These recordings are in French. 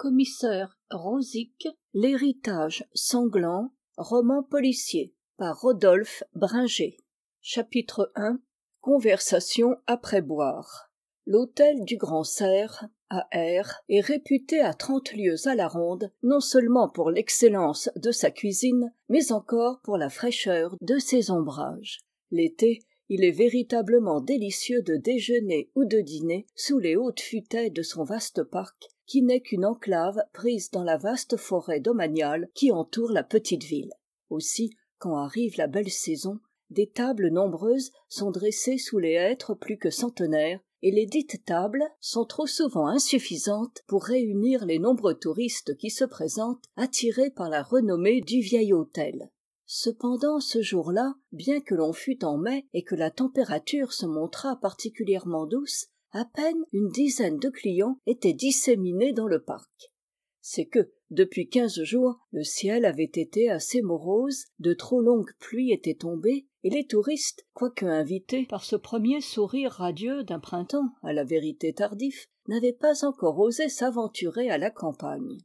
commissaire rosic l'héritage sanglant roman policier par rodolphe bringer chapitre i conversation après boire l'hôtel du grand serre à r est réputé à trente lieues à la ronde non seulement pour l'excellence de sa cuisine mais encore pour la fraîcheur de ses ombrages l'été il est véritablement délicieux de déjeuner ou de dîner sous les hautes futaies de son vaste parc qui n'est qu'une enclave prise dans la vaste forêt domaniale qui entoure la petite ville aussi quand arrive la belle saison des tables nombreuses sont dressées sous les hêtres plus que centenaires et les dites tables sont trop souvent insuffisantes pour réunir les nombreux touristes qui se présentent attirés par la renommée du vieil hôtel cependant ce jour-là bien que l'on fût en mai et que la température se montra particulièrement douce à peine une dizaine de clients étaient disséminés dans le parc c'est que depuis quinze jours le ciel avait été assez morose de trop longues pluies étaient tombées et les touristes quoique invités par ce premier sourire radieux d'un printemps à la vérité tardif n'avaient pas encore osé s'aventurer à la campagne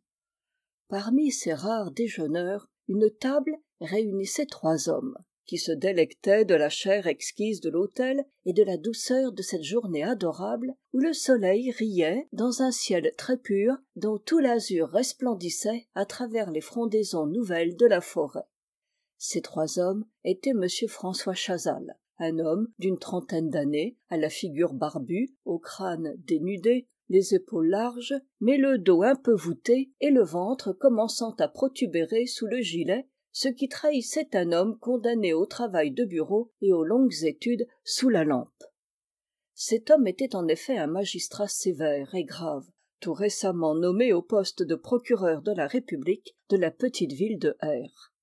parmi ces rares déjeuneurs une table réunissaient trois hommes qui se délectaient de la chair exquise de l'autel et de la douceur de cette journée adorable où le soleil riait dans un ciel très pur dont tout l'azur resplendissait à travers les frondaisons nouvelles de la forêt ces trois hommes étaient m françois chazal un homme d'une trentaine d'années à la figure barbue au crâne dénudé les épaules larges mais le dos un peu voûté et le ventre commençant à protubérer sous le gilet ce qui trahissait un homme condamné au travail de bureau et aux longues études sous la lampe cet homme était en effet un magistrat sévère et grave tout récemment nommé au poste de procureur de la république de la petite ville de r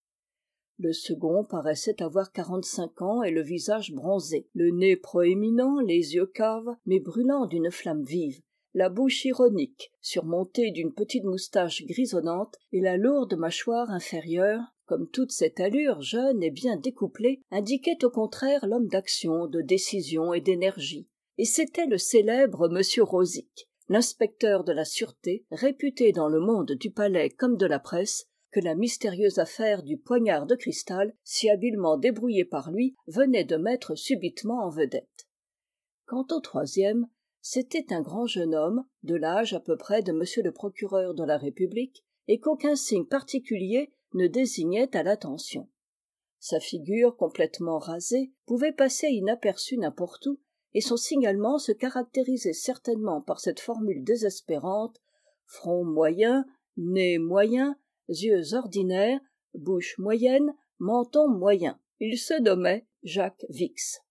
le second paraissait avoir quarante-cinq ans et le visage bronzé le nez proéminent les yeux caves mais brûlant d'une flamme vive la bouche ironique surmontée d'une petite moustache grisonnante et la lourde mâchoire inférieure comme toute cette allure jeune et bien découplée indiquait au contraire l'homme d'action de décision et d'énergie et c'était le célèbre m rosic l'inspecteur de la sûreté réputé dans le monde du palais comme de la presse que la mystérieuse affaire du poignard de cristal si habilement débrouillé par lui venait de mettre subitement en vedette quant au troisième c'était un grand jeune homme de l'âge à peu près de m le procureur de la république et qu'aucun signe particulier ne désignait à l'attention sa figure complètement rasée pouvait passer inaperçue n'importe où et son signalement se caractérisait certainement par cette formule désespérante front moyen nez moyen yeux ordinaires bouche moyenne menton moyen il se nommait jacques vix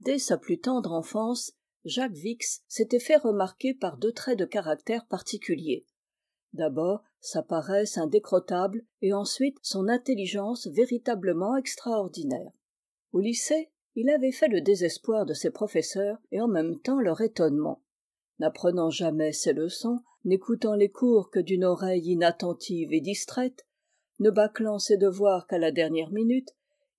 dès sa plus tendre enfance jacques vix s'était fait remarquer par deux traits de caractère particuliers d'abord sa paresse indécrottable et ensuite son intelligence véritablement extraordinaire au lycée il avait fait le désespoir de ses professeurs et en même temps leur étonnement n'apprenant jamais ses leçons n'écoutant les cours que d'une oreille inattentive et distraite ne bâclant ses devoirs qu'à la dernière minute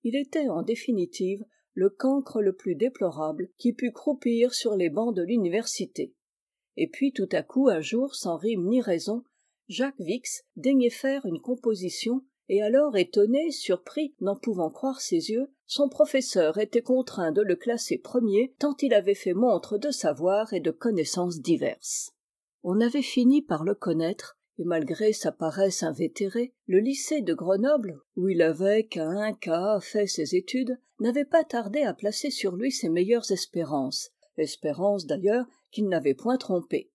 il était en définitive le cancre le plus déplorable qui pût croupir sur les bancs de l'université et puis tout à coup un jour sans rime ni raison jacques Vix daignait faire une composition et alors étonné surpris n'en pouvant croire ses yeux son professeur était contraint de le classer premier tant il avait fait montre de savoir et de connaissances diverses on avait fini par le connaître et malgré sa paresse invétérée le lycée de grenoble où il avait qu'à un cas fait ses études n'avait pas tardé à placer sur lui ses meilleures espérances espérances d'ailleurs qu'il n'avait point trompées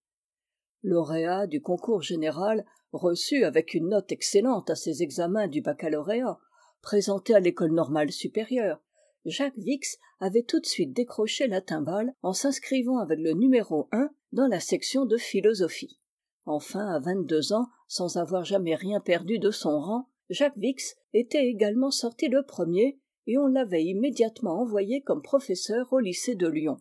lauréat du concours général reçu avec une note excellente à ses examens du baccalauréat présenté à l'école normale supérieure jacques Vix avait tout de suite décroché la timbale en s'inscrivant avec le numéro un dans la section de philosophie enfin à vingt-deux ans sans avoir jamais rien perdu de son rang jacques Vix était également sorti le premier et on l'avait immédiatement envoyé comme professeur au lycée de lyon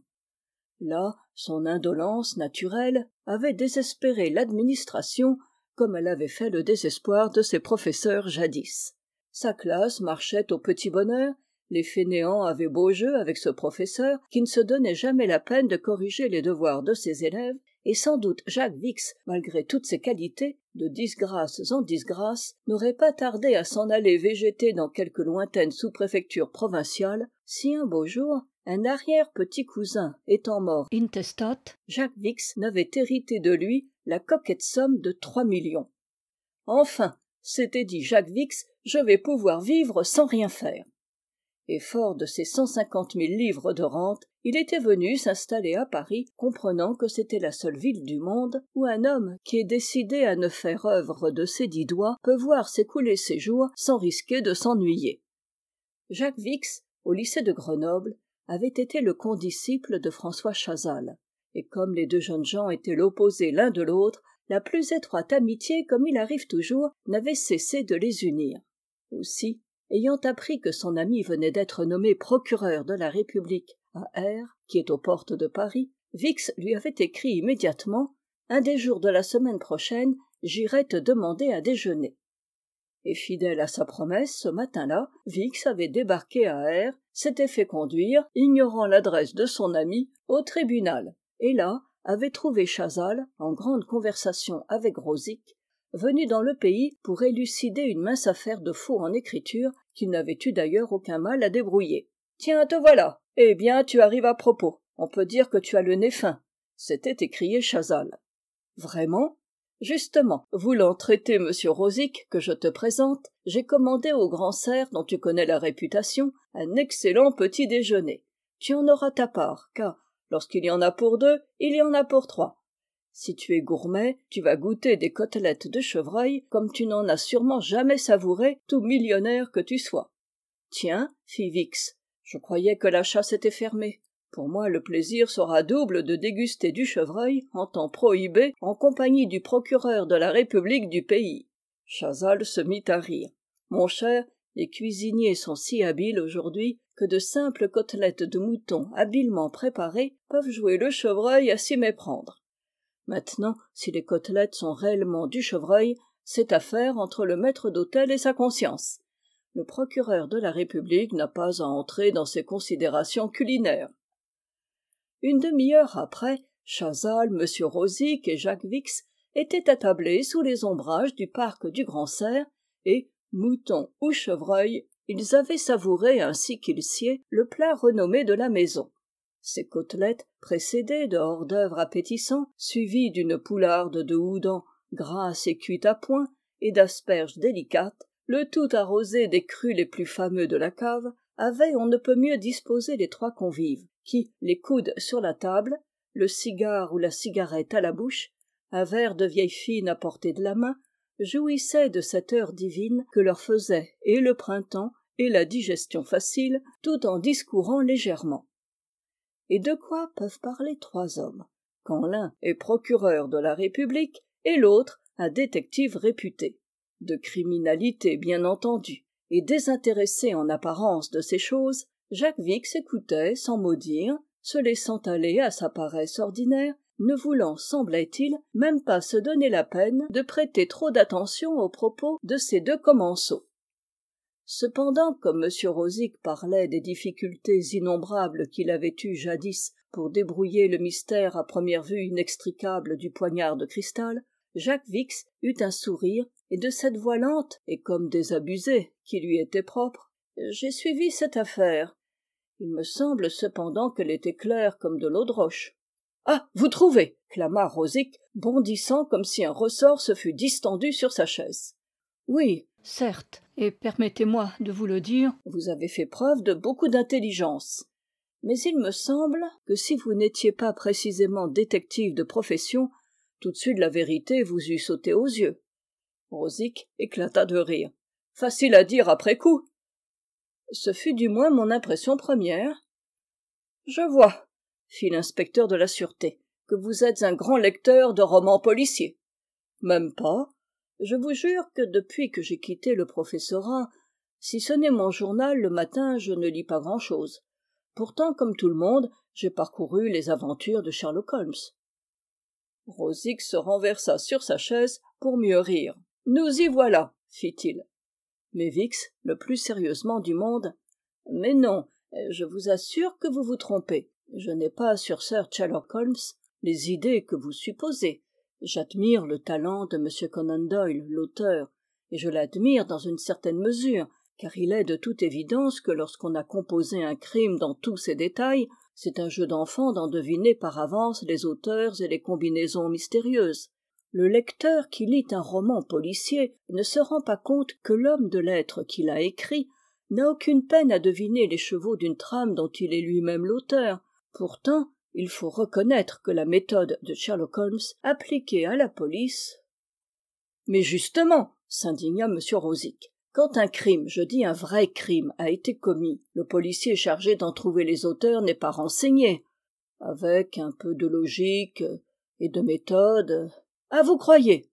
là son indolence naturelle avait désespéré l'administration comme elle avait fait le désespoir de ses professeurs jadis sa classe marchait au petit bonheur les fainéants avaient beau jeu avec ce professeur qui ne se donnait jamais la peine de corriger les devoirs de ses élèves et sans doute jacques vix malgré toutes ses qualités de disgrâce en disgrâce n'aurait pas tardé à s'en aller végéter dans quelque lointaine sous-préfecture provinciale si un beau jour un arrière petit cousin étant mort intestate jacques Vix n'avait hérité de lui la coquette somme de trois millions enfin s'était dit jacques Vix, je vais pouvoir vivre sans rien faire et fort de ses cent cinquante mille livres de rente il était venu s'installer à paris comprenant que c'était la seule ville du monde où un homme qui est décidé à ne faire œuvre de ses dix doigts peut voir s'écouler ses jours sans risquer de s'ennuyer jacques Vix, au lycée de grenoble avait été le condisciple de françois chazal et comme les deux jeunes gens étaient l'opposé l'un de l'autre la plus étroite amitié comme il arrive toujours n'avait cessé de les unir aussi ayant appris que son ami venait d'être nommé procureur de la république à r qui est aux portes de paris vix lui avait écrit immédiatement un des jours de la semaine prochaine j'irai te demander à déjeuner et fidèle à sa promesse ce matin-là vix avait débarqué à r s'était fait conduire ignorant l'adresse de son ami au tribunal et là avait trouvé chazal en grande conversation avec rosic venu dans le pays pour élucider une mince affaire de faux en écriture qu'il n'avait eu d'ailleurs aucun mal à débrouiller tiens te voilà eh bien tu arrives à propos on peut dire que tu as le nez fin s'était écrié chazal vraiment justement voulant traiter m Rosic, que je te présente j'ai commandé au grand cerf dont tu connais la réputation un excellent petit déjeuner tu en auras ta part car lorsqu'il y en a pour deux il y en a pour trois si tu es gourmet tu vas goûter des côtelettes de chevreuil comme tu n'en as sûrement jamais savouré tout millionnaire que tu sois tiens fit vix je croyais que la chasse était fermée pour moi le plaisir sera double de déguster du chevreuil en temps prohibé en compagnie du procureur de la république du pays Chazal se mit à rire mon cher les cuisiniers sont si habiles aujourd'hui que de simples côtelettes de mouton habilement préparées peuvent jouer le chevreuil à s'y méprendre maintenant si les côtelettes sont réellement du chevreuil c'est affaire entre le maître d'hôtel et sa conscience le procureur de la république n'a pas à entrer dans ces considérations culinaires une demi-heure après Chazal, m Rosic et jacques vix étaient attablés sous les ombrages du parc du grand cerf et moutons ou chevreuil, ils avaient savouré ainsi qu'ils sied le plat renommé de la maison Ces côtelettes précédées de hors d'œuvre appétissants suivies d'une poularde de houdan grasse et cuite à point et d'asperges délicates le tout arrosé des crus les plus fameux de la cave avaient, on ne peut mieux disposer, les trois convives qui les coudes sur la table le cigare ou la cigarette à la bouche un verre de vieille fine à portée de la main jouissaient de cette heure divine que leur faisaient et le printemps et la digestion facile tout en discourant légèrement et de quoi peuvent parler trois hommes quand l'un est procureur de la république et l'autre un détective réputé de criminalité bien entendu et désintéressé en apparence de ces choses jacques Vix écoutait sans maudire, dire se laissant aller à sa paresse ordinaire ne voulant semblait-il même pas se donner la peine de prêter trop d'attention aux propos de ces deux commensaux cependant comme m Rosic parlait des difficultés innombrables qu'il avait eues jadis pour débrouiller le mystère à première vue inextricable du poignard de cristal jacques vix eut un sourire et de cette voix lente et comme désabusée qui lui était propre j'ai suivi cette affaire il me semble cependant qu'elle était claire comme de l'eau de roche ah vous trouvez clama rosic bondissant comme si un ressort se fût distendu sur sa chaise oui certes et permettez-moi de vous le dire vous avez fait preuve de beaucoup d'intelligence mais il me semble que si vous n'étiez pas précisément détective de profession tout de suite la vérité vous eût sauté aux yeux rosic éclata de rire facile à dire après coup ce fut du moins mon impression première je vois fit l'inspecteur de la sûreté que vous êtes un grand lecteur de romans policiers même pas je vous jure que depuis que j'ai quitté le professorat si ce n'est mon journal le matin je ne lis pas grand-chose. pourtant comme tout le monde j'ai parcouru les aventures de sherlock holmes Rosick se renversa sur sa chaise pour mieux rire nous y voilà fit-il mais le plus sérieusement du monde mais non je vous assure que vous vous trompez je n'ai pas sur sir sherlock holmes les idées que vous supposez j'admire le talent de m conan doyle l'auteur et je l'admire dans une certaine mesure car il est de toute évidence que lorsqu'on a composé un crime dans tous ses détails c'est un jeu d'enfant d'en deviner par avance les auteurs et les combinaisons mystérieuses le lecteur qui lit un roman policier ne se rend pas compte que l'homme de lettres qui l'a écrit n'a aucune peine à deviner les chevaux d'une trame dont il est lui-même l'auteur pourtant il faut reconnaître que la méthode de sherlock holmes appliquée à la police mais justement s'indigna m Rosic quand un crime je dis un vrai crime a été commis le policier chargé d'en trouver les auteurs n'est pas renseigné avec un peu de logique et de méthode ah vous croyez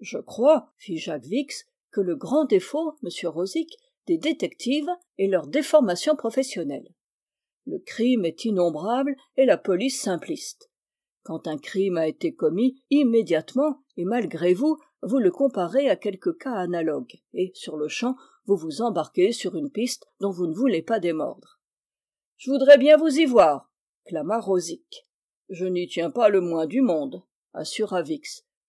je crois fit jacques vix que le grand défaut monsieur rosic des détectives est leur déformation professionnelle le crime est innombrable et la police simpliste quand un crime a été commis immédiatement et malgré vous vous le comparez à quelque cas analogue et sur-le-champ vous vous embarquez sur une piste dont vous ne voulez pas démordre je voudrais bien vous y voir clama rosic je n'y tiens pas le moins du monde assura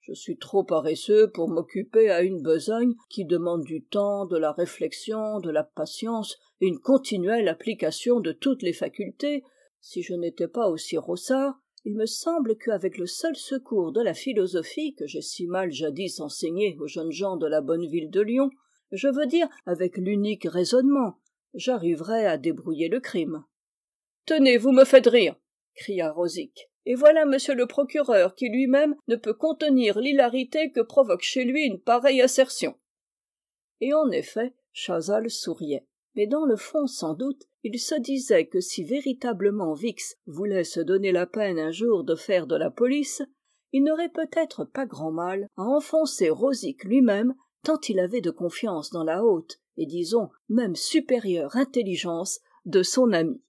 je suis trop paresseux pour m'occuper à une besogne qui demande du temps de la réflexion de la patience et une continuelle application de toutes les facultés si je n'étais pas aussi rossard il me semble qu'avec le seul secours de la philosophie que j'ai si mal jadis enseignée aux jeunes gens de la bonne ville de lyon je veux dire avec l'unique raisonnement j'arriverais à débrouiller le crime tenez vous me faites rire cria rosic et voilà monsieur le procureur qui lui-même ne peut contenir l'hilarité que provoque chez lui une pareille assertion et en effet Chazal souriait mais dans le fond sans doute il se disait que si véritablement vix voulait se donner la peine un jour de faire de la police il n'aurait peut-être pas grand mal à enfoncer rosic lui-même tant il avait de confiance dans la haute et disons même supérieure intelligence de son ami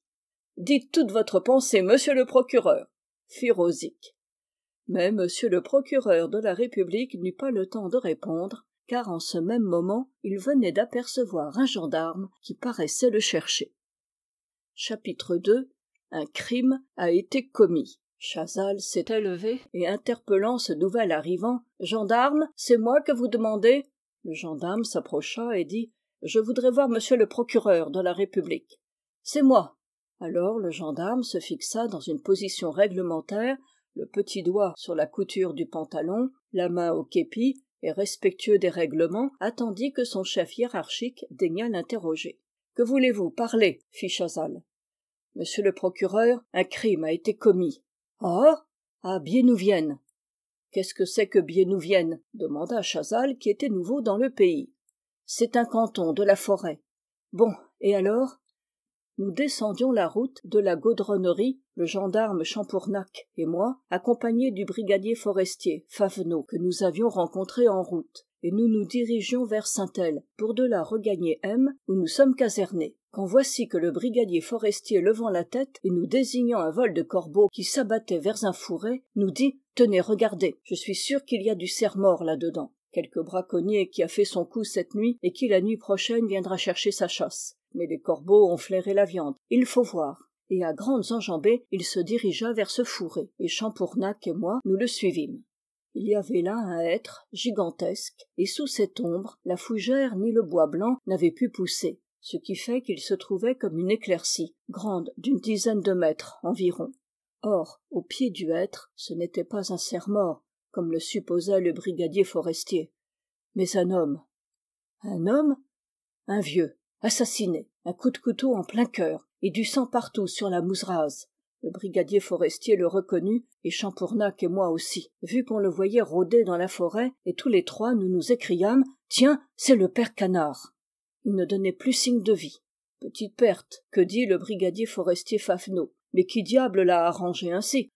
dites toute votre pensée monsieur le procureur mais m le procureur de la république n'eut pas le temps de répondre car en ce même moment il venait d'apercevoir un gendarme qui paraissait le chercher chapitre ii un crime a été commis chazal s'est levé et interpellant ce nouvel arrivant gendarme c'est moi que vous demandez le gendarme s'approcha et dit je voudrais voir Monsieur le procureur de la république c'est moi alors le gendarme se fixa dans une position réglementaire le petit doigt sur la couture du pantalon la main au képi et respectueux des règlements attendit que son chef hiérarchique daignât l'interroger que voulez-vous parler ?» fit chazal monsieur le procureur un crime a été commis ah à ah, biennouvienne qu'est-ce que c'est que biennouvienne demanda chazal qui était nouveau dans le pays c'est un canton de la forêt bon et alors nous descendions la route de la gaudronnerie le gendarme champournac et moi accompagnés du brigadier forestier Favenot, que nous avions rencontré en route et nous nous dirigions vers saint-el pour de là regagner m où nous sommes casernés quand voici que le brigadier forestier levant la tête et nous désignant un vol de corbeaux qui s'abattait vers un fourré nous dit tenez regardez je suis sûr qu'il y a du cerf mort là-dedans quelque braconnier qui a fait son coup cette nuit et qui la nuit prochaine viendra chercher sa chasse mais les corbeaux ont flairé la viande il faut voir et à grandes enjambées il se dirigea vers ce fourré et Champournac et moi nous le suivîmes il y avait là un être gigantesque et sous cette ombre la fougère ni le bois blanc n'avaient pu pousser ce qui fait qu'il se trouvait comme une éclaircie grande d'une dizaine de mètres environ or au pied du hêtre ce n'était pas un cerf-mort comme le supposait le brigadier forestier mais un homme un homme un vieux assassiné un coup de couteau en plein cœur et du sang partout sur la mousse rase le brigadier forestier le reconnut et Champournac et moi aussi vu qu'on le voyait rôder dans la forêt et tous les trois nous nous écriâmes tiens c'est le père canard il ne donnait plus signe de vie petite perte que dit le brigadier forestier favenot mais qui diable l'a arrangé ainsi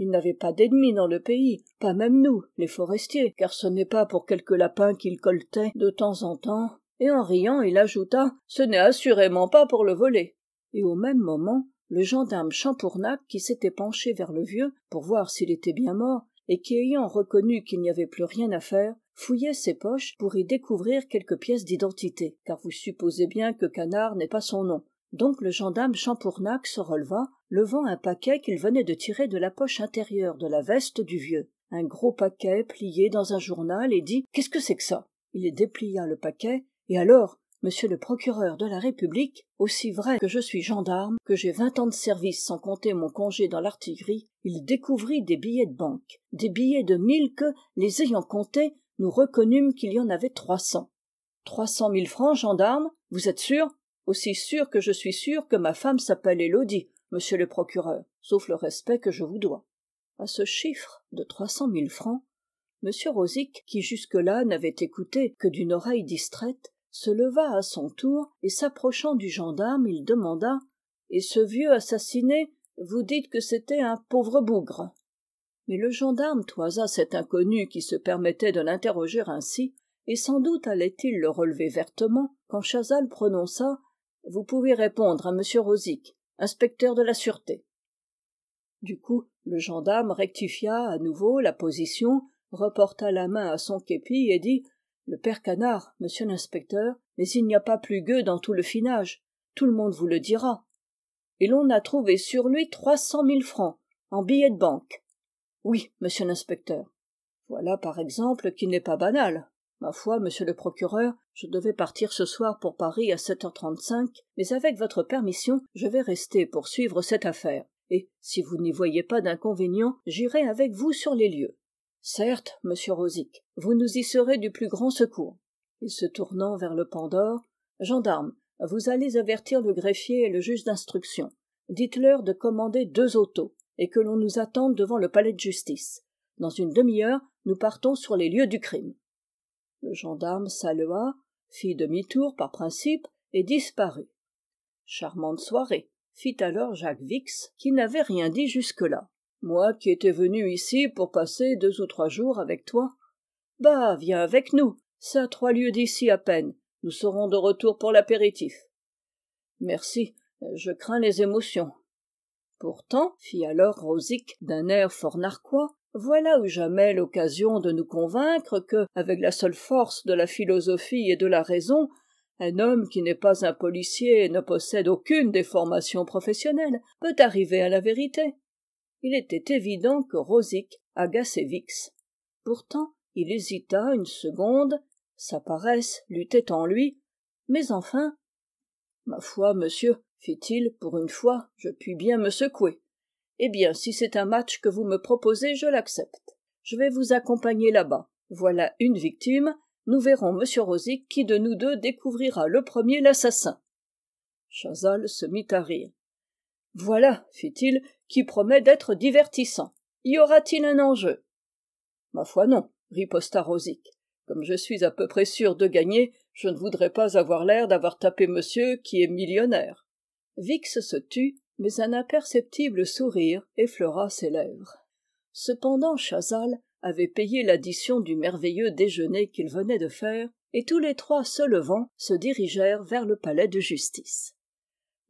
il n'avait pas d'ennemis dans le pays pas même nous les forestiers car ce n'est pas pour quelques lapins qu'il coltait de temps en temps et en riant il ajouta ce n'est assurément pas pour le voler et au même moment le gendarme Champournac, qui s'était penché vers le vieux pour voir s'il était bien mort et qui ayant reconnu qu'il n'y avait plus rien à faire fouillait ses poches pour y découvrir quelques pièces d'identité car vous supposez bien que canard n'est pas son nom donc le gendarme Champournac se releva levant un paquet qu'il venait de tirer de la poche intérieure de la veste du vieux un gros paquet plié dans un journal et dit qu'est-ce que c'est que ça il déplia le paquet et alors monsieur le procureur de la république aussi vrai que je suis gendarme que j'ai vingt ans de service sans compter mon congé dans l'artillerie il découvrit des billets de banque des billets de mille que les ayant comptés nous reconnûmes qu'il y en avait trois cents trois cent mille francs gendarme vous êtes sûr aussi sûr que je suis sûr que ma femme s'appelle élodie monsieur le procureur sauf le respect que je vous dois à ce chiffre de trois cent mille francs m rosic qui jusque-là n'avait écouté que d'une oreille distraite se leva à son tour et s'approchant du gendarme il demanda et ce vieux assassiné vous dites que c'était un pauvre bougre mais le gendarme toisa cet inconnu qui se permettait de l'interroger ainsi et sans doute allait-il le relever vertement quand chazal prononça vous pouvez répondre à m rosic inspecteur de la sûreté du coup le gendarme rectifia à nouveau la position reporta la main à son képi et dit le père canard monsieur l'inspecteur mais il n'y a pas plus gueux dans tout le finage tout le monde vous le dira et l'on a trouvé sur lui trois cent mille francs en billets de banque oui monsieur l'inspecteur voilà par exemple qui n'est pas banal ma foi monsieur le procureur je devais partir ce soir pour paris à sept heures trente-cinq mais avec votre permission je vais rester pour suivre cette affaire et si vous n'y voyez pas d'inconvénient j'irai avec vous sur les lieux certes monsieur rosic vous nous y serez du plus grand secours et se tournant vers le pandore gendarme, vous allez avertir le greffier et le juge d'instruction dites-leur de commander deux autos et que l'on nous attende devant le palais de justice dans une demi-heure nous partons sur les lieux du crime le gendarme salua fit demi-tour par principe et disparut charmante soirée fit alors jacques vix qui n'avait rien dit jusque-là moi qui étais venu ici pour passer deux ou trois jours avec toi bah viens avec nous c'est à trois lieues d'ici à peine nous serons de retour pour l'apéritif merci je crains les émotions pourtant fit alors rosic d'un air fort narquois voilà où jamais l'occasion de nous convaincre que avec la seule force de la philosophie et de la raison un homme qui n'est pas un policier et ne possède aucune des formations professionnelles peut arriver à la vérité il était évident que rosic agaçait vix pourtant il hésita une seconde sa paresse luttait en lui mais enfin ma foi monsieur fit-il pour une fois je puis bien me secouer eh bien si c'est un match que vous me proposez je l'accepte je vais vous accompagner là-bas voilà une victime nous verrons monsieur rosic qui de nous deux découvrira le premier l'assassin Chazal se mit à rire voilà fit-il qui promet d'être divertissant y aura-t-il un enjeu ma foi non riposta rosic comme je suis à peu près sûr de gagner je ne voudrais pas avoir l'air d'avoir tapé monsieur qui est millionnaire vix se tut mais un imperceptible sourire effleura ses lèvres cependant chazal avait payé l'addition du merveilleux déjeuner qu'il venait de faire et tous les trois se levant se dirigèrent vers le palais de justice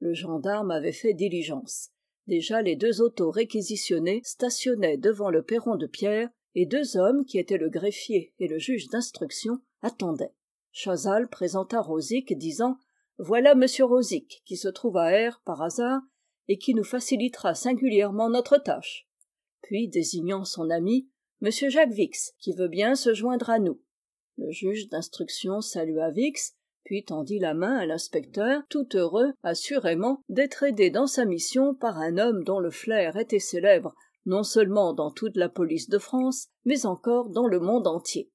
le gendarme avait fait diligence déjà les deux autos réquisitionnées stationnaient devant le perron de pierre et deux hommes qui étaient le greffier et le juge d'instruction attendaient Chazal présenta Rosic, disant voilà m Rosic, qui se trouve à r par hasard et qui nous facilitera singulièrement notre tâche puis désignant son ami m jacques vix qui veut bien se joindre à nous le juge d'instruction salua vix puis tendit la main à l'inspecteur tout heureux assurément d'être aidé dans sa mission par un homme dont le flair était célèbre non seulement dans toute la police de france mais encore dans le monde entier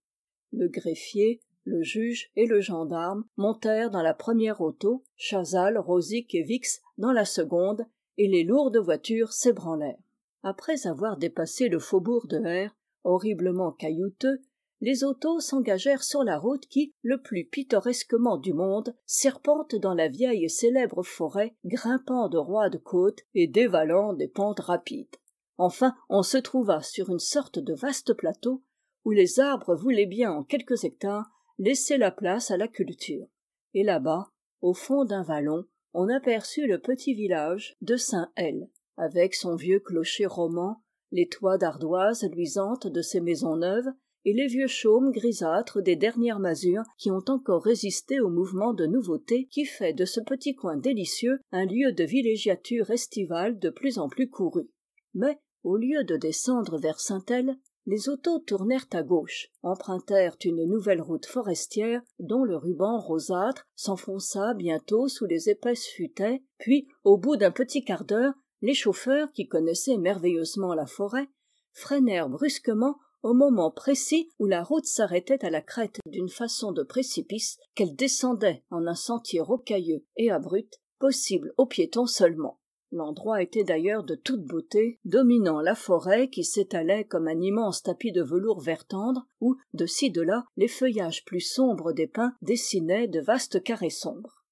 le greffier le juge et le gendarme montèrent dans la première auto chazal rosic et vix dans la seconde et les lourdes voitures s'ébranlèrent après avoir dépassé le faubourg de r horriblement caillouteux les autos s'engagèrent sur la route qui le plus pittoresquement du monde serpente dans la vieille et célèbre forêt grimpant de roides côtes et dévalant des pentes rapides enfin on se trouva sur une sorte de vaste plateau où les arbres voulaient bien en quelques hectares laisser la place à la culture et là-bas au fond d'un vallon on aperçut le petit village de saint hel avec son vieux clocher roman les toits d'ardoise luisantes de ses maisons neuves et les vieux chaumes grisâtres des dernières masures qui ont encore résisté au mouvement de nouveauté qui fait de ce petit coin délicieux un lieu de villégiature estivale de plus en plus couru mais au lieu de descendre vers saint-el les autos tournèrent à gauche empruntèrent une nouvelle route forestière dont le ruban rosâtre s'enfonça bientôt sous les épaisses futaies puis au bout d'un petit quart d'heure les chauffeurs qui connaissaient merveilleusement la forêt freinèrent brusquement au moment précis où la route s'arrêtait à la crête d'une façon de précipice qu'elle descendait en un sentier rocailleux et abrupt possible aux piétons seulement l'endroit était d'ailleurs de toute beauté dominant la forêt qui s'étalait comme un immense tapis de velours vert tendre où de ci de là les feuillages plus sombres des pins dessinaient de vastes carrés sombres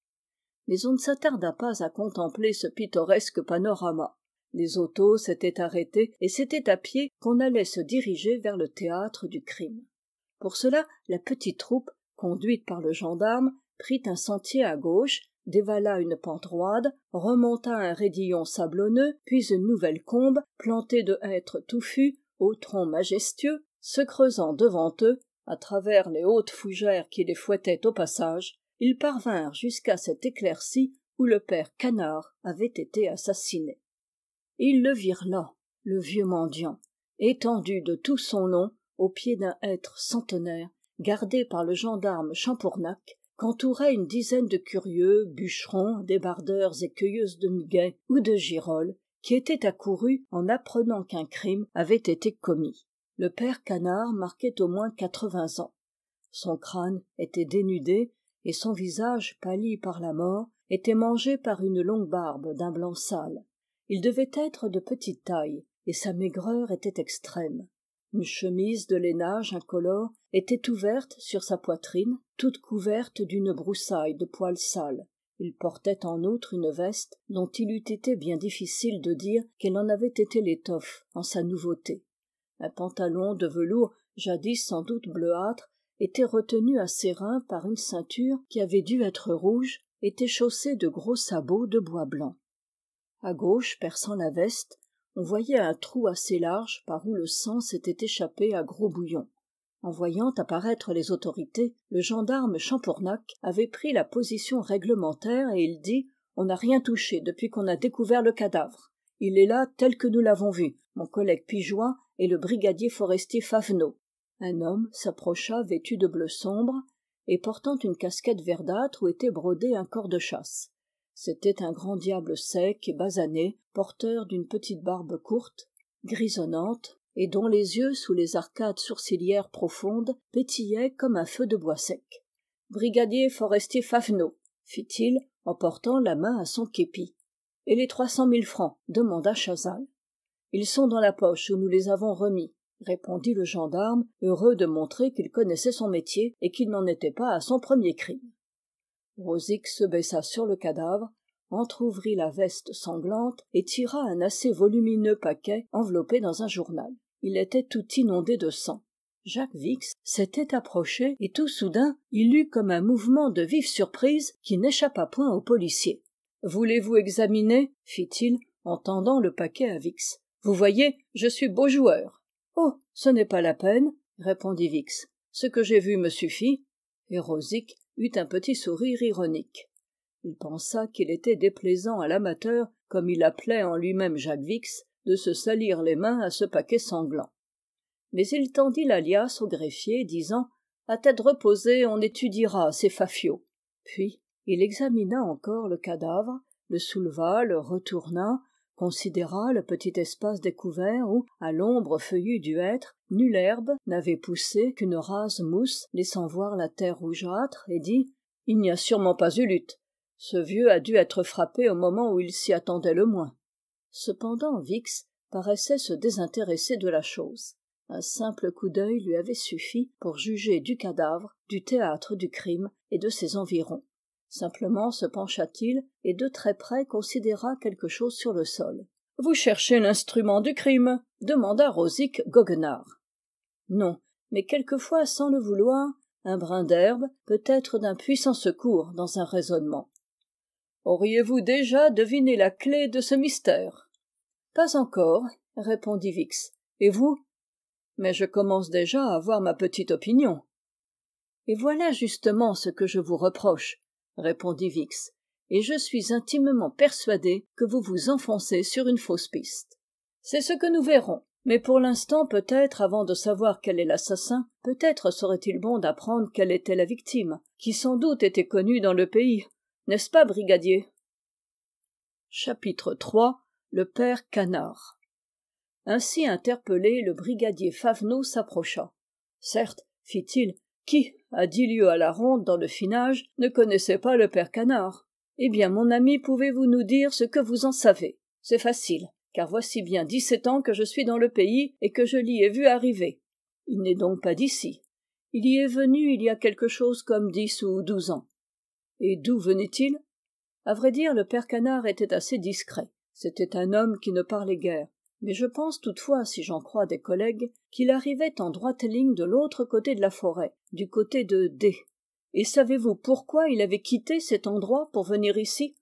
mais on ne s'attarda pas à contempler ce pittoresque panorama les autos s'étaient arrêtés et c'était à pied qu'on allait se diriger vers le théâtre du crime pour cela la petite troupe conduite par le gendarme prit un sentier à gauche dévala une pente roide remonta un raidillon sablonneux puis une nouvelle combe plantée de hêtres touffus au tronc majestueux se creusant devant eux à travers les hautes fougères qui les fouettaient au passage ils parvinrent jusqu'à cette éclaircie où le père canard avait été assassiné ils le virent là le vieux mendiant étendu de tout son long au pied d'un hêtre centenaire gardé par le gendarme champournac qu'entourait une dizaine de curieux bûcherons débardeurs et cueilleuses de muguet ou de girolles qui étaient accourus en apprenant qu'un crime avait été commis le père canard marquait au moins quatre-vingts ans son crâne était dénudé et son visage pâli par la mort était mangé par une longue barbe d'un blanc sale il devait être de petite taille et sa maigreur était extrême une chemise de lainage incolore était ouverte sur sa poitrine toute couverte d'une broussaille de poils sales il portait en outre une veste dont il eût été bien difficile de dire qu'elle en avait été l'étoffe en sa nouveauté un pantalon de velours jadis sans doute bleuâtre était retenu à ses reins par une ceinture qui avait dû être rouge était chaussé de gros sabots de bois blanc à gauche perçant la veste on voyait un trou assez large par où le sang s'était échappé à gros bouillons en voyant apparaître les autorités le gendarme Champournac avait pris la position réglementaire et il dit on n'a rien touché depuis qu'on a découvert le cadavre il est là tel que nous l'avons vu mon collègue Pigeois et le brigadier forestier favenot un homme s'approcha vêtu de bleu sombre et portant une casquette verdâtre où était brodé un corps de chasse c'était un grand diable sec et basané porteur d'une petite barbe courte grisonnante et dont les yeux sous les arcades sourcilières profondes pétillaient comme un feu de bois sec brigadier forestier Favenot, fit-il en portant la main à son képi et les trois cent mille francs demanda chazal ils sont dans la poche où nous les avons remis répondit le gendarme heureux de montrer qu'il connaissait son métier et qu'il n'en était pas à son premier crime se baissa sur le cadavre entr'ouvrit la veste sanglante et tira un assez volumineux paquet enveloppé dans un journal il était tout inondé de sang jacques vix s'était approché et tout soudain il eut comme un mouvement de vive surprise qui n'échappa point au policier voulez-vous examiner fit-il en tendant le paquet à vix vous voyez je suis beau joueur oh ce n'est pas la peine répondit vix ce que j'ai vu me suffit et un petit sourire ironique il pensa qu'il était déplaisant à l'amateur comme il appelait en lui-même jacques vix de se salir les mains à ce paquet sanglant mais il tendit la liasse au greffier disant à tête reposée on étudiera ces fafiots puis il examina encore le cadavre le souleva le retourna considéra le petit espace découvert où à l'ombre feuillue du hêtre nulle herbe n'avait poussé qu'une rase mousse laissant voir la terre rougeâtre et dit il n'y a sûrement pas eu lutte ce vieux a dû être frappé au moment où il s'y attendait le moins cependant vix paraissait se désintéresser de la chose un simple coup d'œil lui avait suffi pour juger du cadavre du théâtre du crime et de ses environs simplement se pencha t il et de très près considéra quelque chose sur le sol vous cherchez l'instrument du crime demanda rosic goguenard non mais quelquefois sans le vouloir un brin d'herbe peut être d'un puissant secours dans un raisonnement auriez-vous déjà deviné la clef de ce mystère pas encore répondit vix et vous mais je commence déjà à avoir ma petite opinion et voilà justement ce que je vous reproche répondit vix et je suis intimement persuadé que vous vous enfoncez sur une fausse piste c'est ce que nous verrons mais pour l'instant peut-être avant de savoir quel est l'assassin peut-être serait-il bon d'apprendre quelle était la victime qui sans doute était connue dans le pays n'est-ce pas brigadier chapitre iii le père canard ainsi interpellé le brigadier Favenot s'approcha certes fit-il qui à dix lieues à la ronde dans le finage ne connaissait pas le père canard eh bien mon ami pouvez-vous nous dire ce que vous en savez c'est facile car voici bien dix-sept ans que je suis dans le pays et que je l'y ai vu arriver il n'est donc pas d'ici il y est venu il y a quelque chose comme dix ou douze ans et d'où venait-il à vrai dire le père canard était assez discret c'était un homme qui ne parlait guère mais je pense toutefois si j'en crois des collègues qu'il arrivait en droite ligne de l'autre côté de la forêt du côté de d et savez-vous pourquoi il avait quitté cet endroit pour venir ici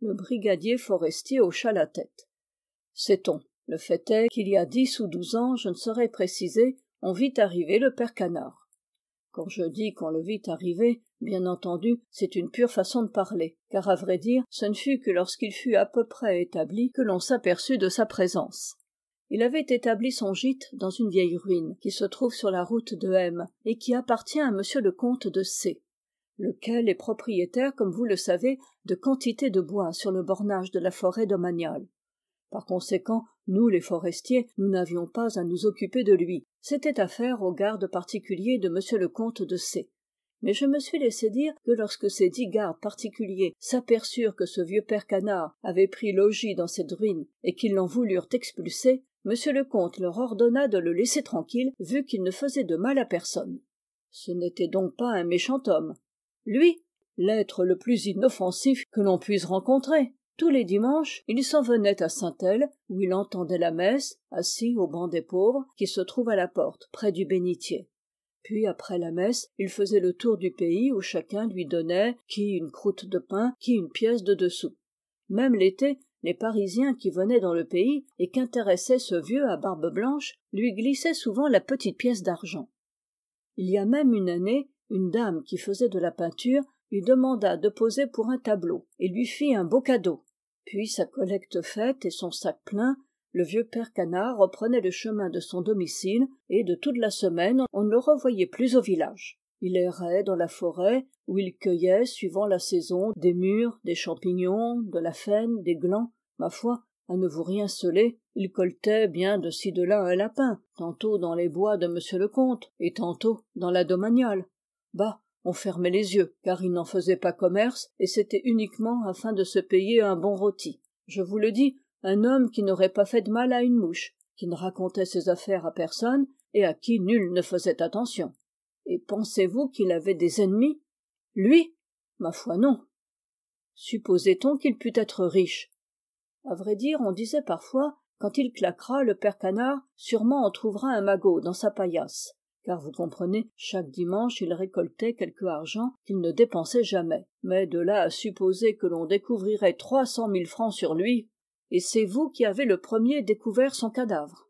le brigadier forestier hocha la tête sait-on le fait est qu'il y a dix ou douze ans je ne saurais préciser on vit arriver le père canard quand je dis qu'on le vit arriver bien entendu c'est une pure façon de parler car à vrai dire ce ne fut que lorsqu'il fut à peu près établi que l'on s'aperçut de sa présence il avait établi son gîte dans une vieille ruine qui se trouve sur la route de m et qui appartient à m le comte de c lequel est propriétaire comme vous le savez de quantités de bois sur le bornage de la forêt domaniale par conséquent nous les forestiers nous n'avions pas à nous occuper de lui c'était affaire au garde particulier de m le comte de c mais je me suis laissé dire que lorsque ces dix gardes particuliers s'aperçurent que ce vieux père canard avait pris logis dans cette ruine et qu'ils l'en voulurent expulser m le comte leur ordonna de le laisser tranquille vu qu'il ne faisait de mal à personne ce n'était donc pas un méchant homme lui l'être le plus inoffensif que l'on puisse rencontrer tous les dimanches il s'en venait à saint-el où il entendait la messe assis au banc des pauvres qui se trouve à la porte près du bénitier puis après la messe il faisait le tour du pays où chacun lui donnait qui une croûte de pain qui une pièce de dessous même l'été les parisiens qui venaient dans le pays et qu'intéressait ce vieux à barbe blanche lui glissaient souvent la petite pièce d'argent il y a même une année une dame qui faisait de la peinture lui demanda de poser pour un tableau et lui fit un beau cadeau puis sa collecte faite et son sac plein le vieux père canard reprenait le chemin de son domicile et de toute la semaine on ne le revoyait plus au village il errait dans la forêt où il cueillait suivant la saison des mûres des champignons de la faine des glands ma foi à ne vous rien celer il coltait bien de ci de là un lapin tantôt dans les bois de m le comte et tantôt dans la domaniale bah on fermait les yeux car il n'en faisait pas commerce et c'était uniquement afin de se payer un bon rôti je vous le dis un homme qui n'aurait pas fait de mal à une mouche qui ne racontait ses affaires à personne et à qui nul ne faisait attention et pensez-vous qu'il avait des ennemis lui ma foi non supposait on qu'il pût être riche à vrai dire on disait parfois quand il claquera le père canard sûrement on trouvera un magot dans sa paillasse car vous comprenez chaque dimanche il récoltait quelque argent qu'il ne dépensait jamais mais de là à supposer que l'on découvrirait trois cent mille francs sur lui et c'est vous qui avez le premier découvert son cadavre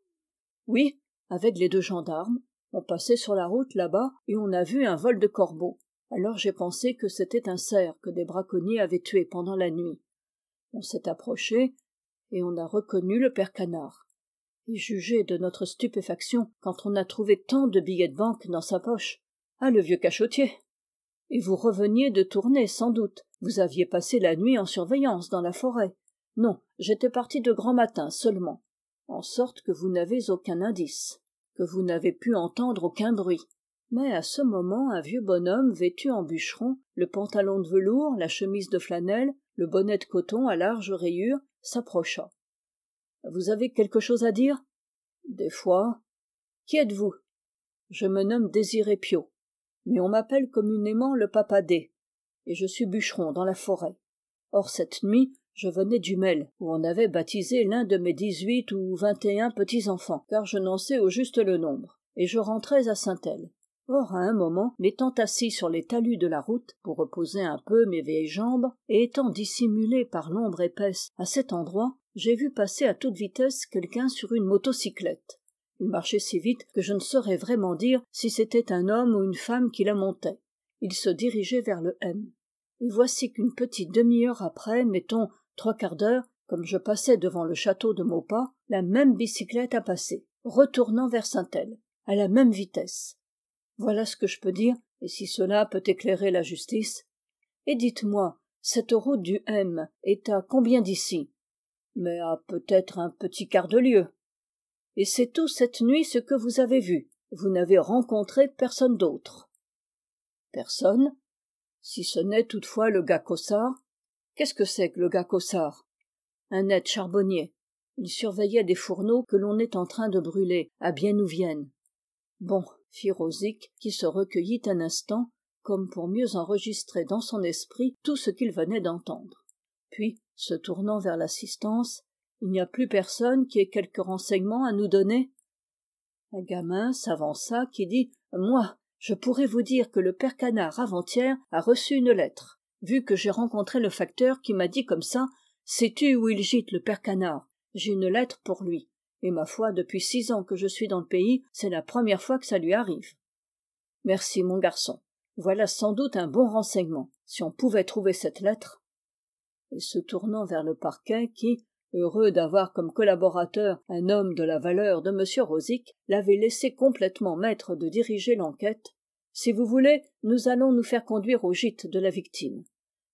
oui avec les deux gendarmes on passait sur la route là-bas et on a vu un vol de corbeaux alors j'ai pensé que c'était un cerf que des braconniers avaient tué pendant la nuit on s'est approché et on a reconnu le père canard et jugez de notre stupéfaction quand on a trouvé tant de billets de banque dans sa poche ah le vieux cachotier et vous reveniez de tourner, sans doute vous aviez passé la nuit en surveillance dans la forêt non j'étais parti de grand matin seulement en sorte que vous n'avez aucun indice que vous n'avez pu entendre aucun bruit mais à ce moment un vieux bonhomme vêtu en bûcheron le pantalon de velours la chemise de flanelle le bonnet de coton à larges rayures s'approcha vous avez quelque chose à dire des fois qui êtes-vous je me nomme désiré Pio, mais on m'appelle communément le papa d et je suis bûcheron dans la forêt or cette nuit je venais du Mel où on avait baptisé l'un de mes dix-huit ou vingt et un petits enfants car je n'en sais au juste le nombre et je rentrais à saint-el or à un moment m'étant assis sur les talus de la route pour reposer un peu mes vieilles jambes et étant dissimulé par l'ombre épaisse à cet endroit j'ai vu passer à toute vitesse quelqu'un sur une motocyclette il marchait si vite que je ne saurais vraiment dire si c'était un homme ou une femme qui la montait il se dirigeait vers le m et voici qu'une petite demi-heure après mettons trois quarts d'heure comme je passais devant le château de maupas la même bicyclette a passé retournant vers saint-el à la même vitesse voilà ce que je peux dire et si cela peut éclairer la justice et dites-moi cette route du m est à combien d'ici mais à peut-être un petit quart de lieue et c'est tout cette nuit ce que vous avez vu vous n'avez rencontré personne d'autre personne si ce n'est toutefois le gars qu'est-ce que c'est que le gars cossard un net charbonnier il surveillait des fourneaux que l'on est en train de brûler à bien ou vienne. »« bon fit rosic qui se recueillit un instant comme pour mieux enregistrer dans son esprit tout ce qu'il venait d'entendre puis se tournant vers l'assistance il n'y a plus personne qui ait quelque renseignement à nous donner un gamin s'avança qui dit moi je pourrais vous dire que le père canard avant-hier a reçu une lettre vu que j'ai rencontré le facteur qui m'a dit comme ça sais-tu où il gîte le père canard j'ai une lettre pour lui et ma foi depuis six ans que je suis dans le pays c'est la première fois que ça lui arrive merci mon garçon voilà sans doute un bon renseignement si on pouvait trouver cette lettre et se tournant vers le parquet qui heureux d'avoir comme collaborateur un homme de la valeur de m rosic l'avait laissé complètement maître de diriger l'enquête si vous voulez nous allons nous faire conduire au gîte de la victime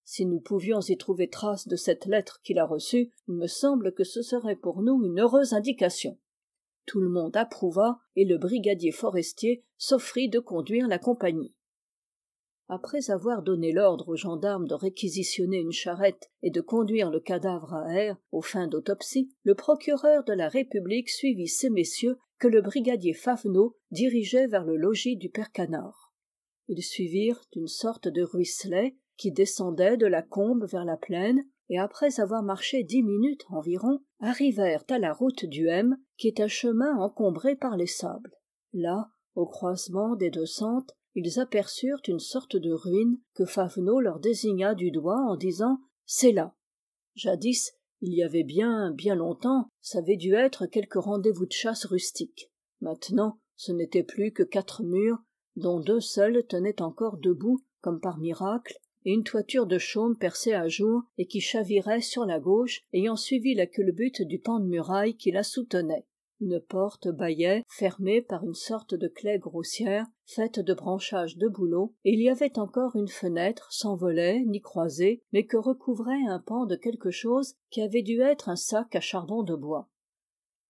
si nous pouvions y trouver trace de cette lettre qu'il a reçue il me semble que ce serait pour nous une heureuse indication tout le monde approuva et le brigadier forestier s'offrit de conduire la compagnie après avoir donné l'ordre aux gendarmes de réquisitionner une charrette et de conduire le cadavre à air aux fins d'autopsie le procureur de la république suivit ces messieurs que le brigadier Favenot dirigeait vers le logis du père canard ils suivirent une sorte de ruisselet qui descendait de la combe vers la plaine et après avoir marché dix minutes environ arrivèrent à la route du m qui est un chemin encombré par les sables là au croisement des deux sentes ils aperçurent une sorte de ruine que favenot leur désigna du doigt en disant c'est là jadis il y avait bien bien longtemps avait dû être quelque rendez-vous de chasse rustique maintenant ce n'était plus que quatre murs dont deux seuls tenaient encore debout comme par miracle et une toiture de chaume percée à jour et qui chavirait sur la gauche ayant suivi la culbute du pan de muraille qui la soutenait une porte bâillait fermée par une sorte de claie grossière faite de branchages de bouleau et il y avait encore une fenêtre sans volet ni croisée mais que recouvrait un pan de quelque chose qui avait dû être un sac à charbon de bois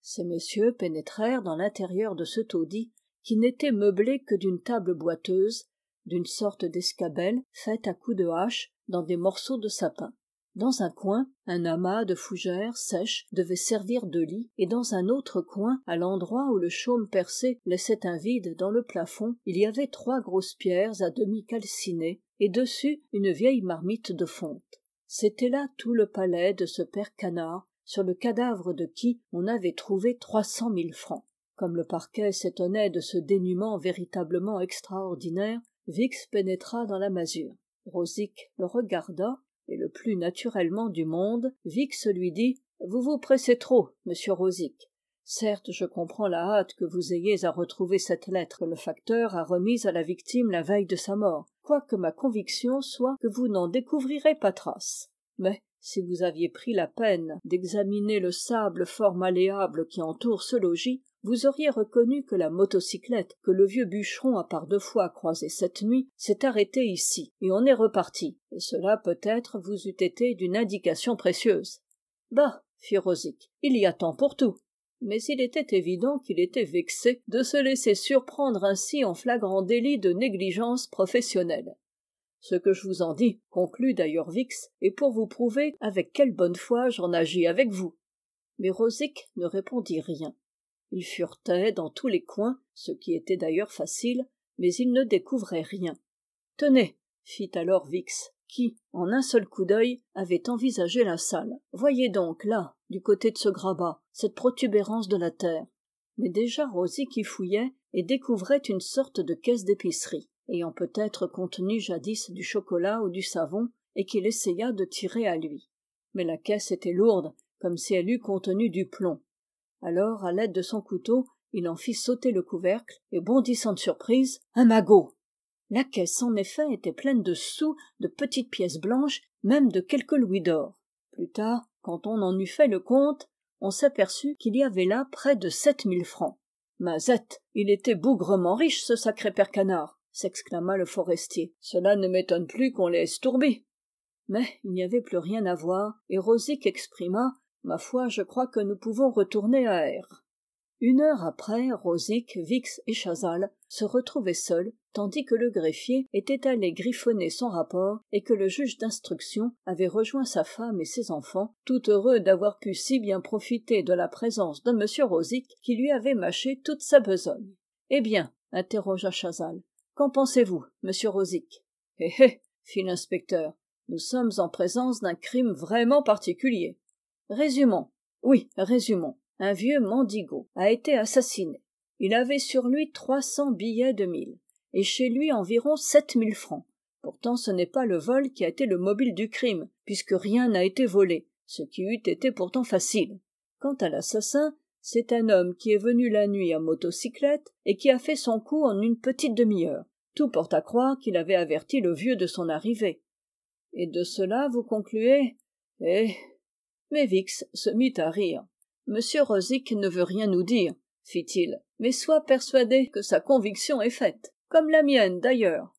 ces messieurs pénétrèrent dans l'intérieur de ce taudis qui n'était meublé que d'une table boiteuse d'une sorte d'escabelle faite à coups de hache dans des morceaux de sapin dans un coin un amas de fougères sèches devait servir de lit et dans un autre coin à l'endroit où le chaume percé laissait un vide dans le plafond il y avait trois grosses pierres à demi calcinées et dessus une vieille marmite de fonte c'était là tout le palais de ce père canard sur le cadavre de qui on avait trouvé trois cent mille francs comme le parquet s'étonnait de ce dénûment véritablement extraordinaire vix pénétra dans la masure rosic le regarda et le plus naturellement du monde vix lui dit vous vous pressez trop monsieur rosic certes je comprends la hâte que vous ayez à retrouver cette lettre que le facteur a remise à la victime la veille de sa mort quoique ma conviction soit que vous n'en découvrirez pas trace mais si vous aviez pris la peine d'examiner le sable fort malléable qui entoure ce logis vous auriez reconnu que la motocyclette que le vieux bûcheron a par deux fois croisée cette nuit s'est arrêtée ici et on est reparti et cela peut-être vous eût été d'une indication précieuse bah fit rosic il y a temps pour tout mais il était évident qu'il était vexé de se laisser surprendre ainsi en flagrant délit de négligence professionnelle ce que je vous en dis conclut d'ailleurs vix est pour vous prouver avec quelle bonne foi j'en agis avec vous mais rosic ne répondit rien ils furetaient dans tous les coins ce qui était d'ailleurs facile mais ils ne découvraient rien tenez fit alors vix qui en un seul coup d'œil avait envisagé la salle voyez donc là du côté de ce grabat cette protubérance de la terre mais déjà rosy qui fouillait et découvrait une sorte de caisse d'épicerie ayant peut-être contenu jadis du chocolat ou du savon et qu'il essaya de tirer à lui mais la caisse était lourde comme si elle eût contenu du plomb alors à l'aide de son couteau il en fit sauter le couvercle et bondissant de surprise un magot la caisse en effet était pleine de sous de petites pièces blanches même de quelques louis d'or plus tard quand on en eut fait le compte on s'aperçut qu'il y avait là près de sept mille francs mazette il était bougrement riche ce sacré père canard s'exclama le forestier cela ne m'étonne plus qu'on l'ait estourbi mais il n'y avait plus rien à voir et rosic exprima ma foi je crois que nous pouvons retourner à r une heure après rosic vix et Chazal se retrouvaient seuls tandis que le greffier était allé griffonner son rapport et que le juge d'instruction avait rejoint sa femme et ses enfants tout heureux d'avoir pu si bien profiter de la présence de m rosic qui lui avait mâché toute sa besogne eh bien interrogea Chazal, « qu'en pensez-vous monsieur rosic eh eh fit l'inspecteur nous sommes en présence d'un crime vraiment particulier résumons oui résumons un vieux mendigo a été assassiné il avait sur lui trois cents billets de mille et chez lui environ sept mille francs pourtant ce n'est pas le vol qui a été le mobile du crime puisque rien n'a été volé ce qui eût été pourtant facile quant à l'assassin c'est un homme qui est venu la nuit à motocyclette et qui a fait son coup en une petite demi-heure tout porte à croire qu'il avait averti le vieux de son arrivée et de cela vous concluez eh mais vix se mit à rire Monsieur rosic ne veut rien nous dire fit-il mais sois persuadé que sa conviction est faite comme la mienne d'ailleurs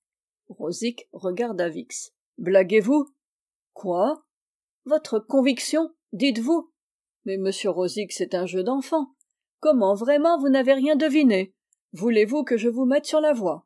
rosic regarda vix blaguez vous quoi votre conviction dites-vous mais monsieur rosic c'est un jeu d'enfant comment vraiment vous n'avez rien deviné voulez-vous que je vous mette sur la voie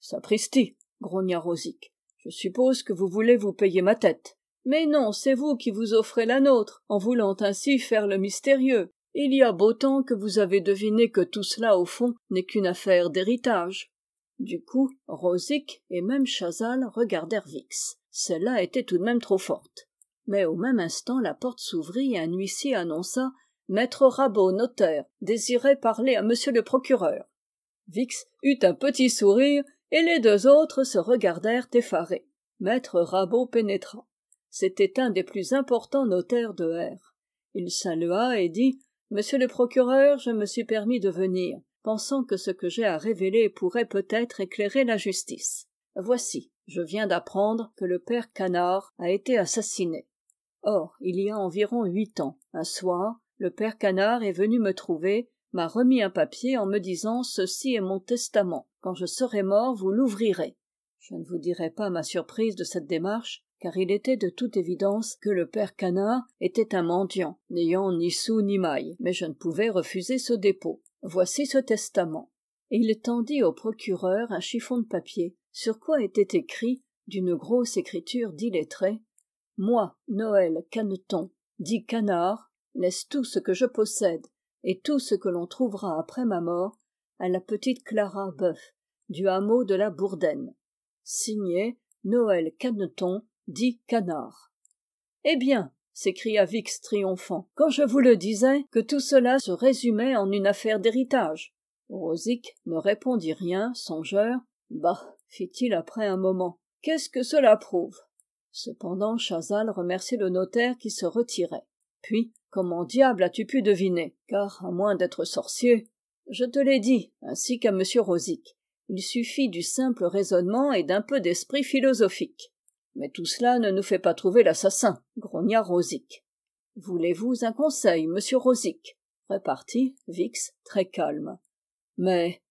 sapristi grogna rosic je suppose que vous voulez vous payer ma tête mais non c'est vous qui vous offrez la nôtre en voulant ainsi faire le mystérieux il y a beau temps que vous avez deviné que tout cela au fond n'est qu'une affaire d'héritage du coup rosic et même chazal regardèrent vix celle-là était tout de même trop forte mais au même instant la porte s'ouvrit et un huissier annonça maître rabot notaire désirait parler à monsieur le procureur vix eut un petit sourire et les deux autres se regardèrent effarés maître rabot pénétra c'était un des plus importants notaires de r il salua et dit monsieur le procureur je me suis permis de venir pensant que ce que j'ai à révéler pourrait peut-être éclairer la justice voici je viens d'apprendre que le père canard a été assassiné or il y a environ huit ans un soir le père canard est venu me trouver m'a remis un papier en me disant ceci est mon testament quand je serai mort vous l'ouvrirez je ne vous dirai pas ma surprise de cette démarche car il était de toute évidence que le père canard était un mendiant n'ayant ni sou ni maille mais je ne pouvais refuser ce dépôt voici ce testament et il tendit au procureur un chiffon de papier sur quoi était écrit d'une grosse écriture d'illettrée moi noël Caneton, dit canard laisse tout ce que je possède et tout ce que l'on trouvera après ma mort à la petite clara boeuf du hameau de la bourdaine signé noël Caneton dit canard eh bien s'écria vix triomphant quand je vous le disais que tout cela se résumait en une affaire d'héritage rosic ne répondit rien songeur bah fit-il après un moment qu'est-ce que cela prouve cependant chazal remerciait le notaire qui se retirait puis comment diable as-tu pu deviner car à moins d'être sorcier je te l'ai dit ainsi qu'à m rosic il suffit du simple raisonnement et d'un peu d'esprit philosophique mais tout cela ne nous fait pas trouver l'assassin grogna rosic voulez-vous un conseil monsieur rosic repartit vix très calme mais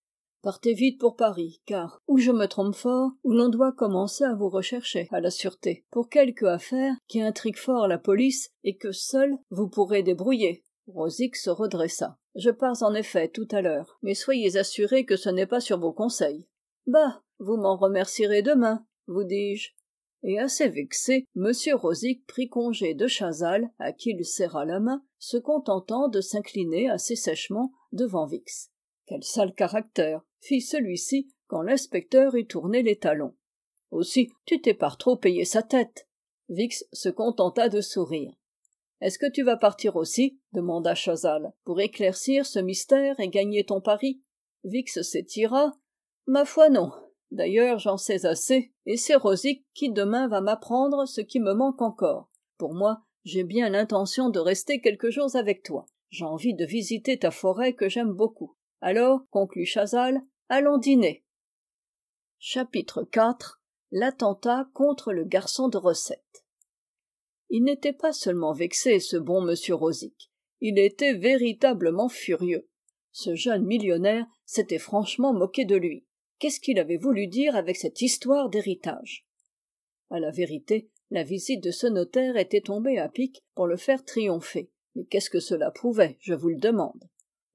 partez vite pour paris car ou je me trompe fort ou l'on doit commencer à vous rechercher à la sûreté pour quelque affaire qui intrigue fort la police et que seul vous pourrez débrouiller rosic se redressa je pars en effet tout à l'heure mais soyez assuré que ce n'est pas sur vos conseils bah vous m'en remercierez demain vous dis-je et assez vexé m Rosic prit congé de chazal à qui il serra la main se contentant de s'incliner assez sèchement devant vix quel sale caractère fit celui-ci quand l'inspecteur eut tourné les talons aussi tu t'es par trop payé sa tête vix se contenta de sourire est-ce que tu vas partir aussi demanda chazal pour éclaircir ce mystère et gagner ton pari vix s'étira ma foi non d'ailleurs j'en sais assez et c'est rosic qui demain va m'apprendre ce qui me manque encore pour moi j'ai bien l'intention de rester quelques jours avec toi j'ai envie de visiter ta forêt que j'aime beaucoup alors conclut chazal allons dîner chapitre iv l'attentat contre le garçon de recette il n'était pas seulement vexé ce bon monsieur rosic il était véritablement furieux ce jeune millionnaire s'était franchement moqué de lui qu'est-ce qu'il avait voulu dire avec cette histoire d'héritage À la vérité la visite de ce notaire était tombée à pic pour le faire triompher mais qu'est-ce que cela prouvait je vous le demande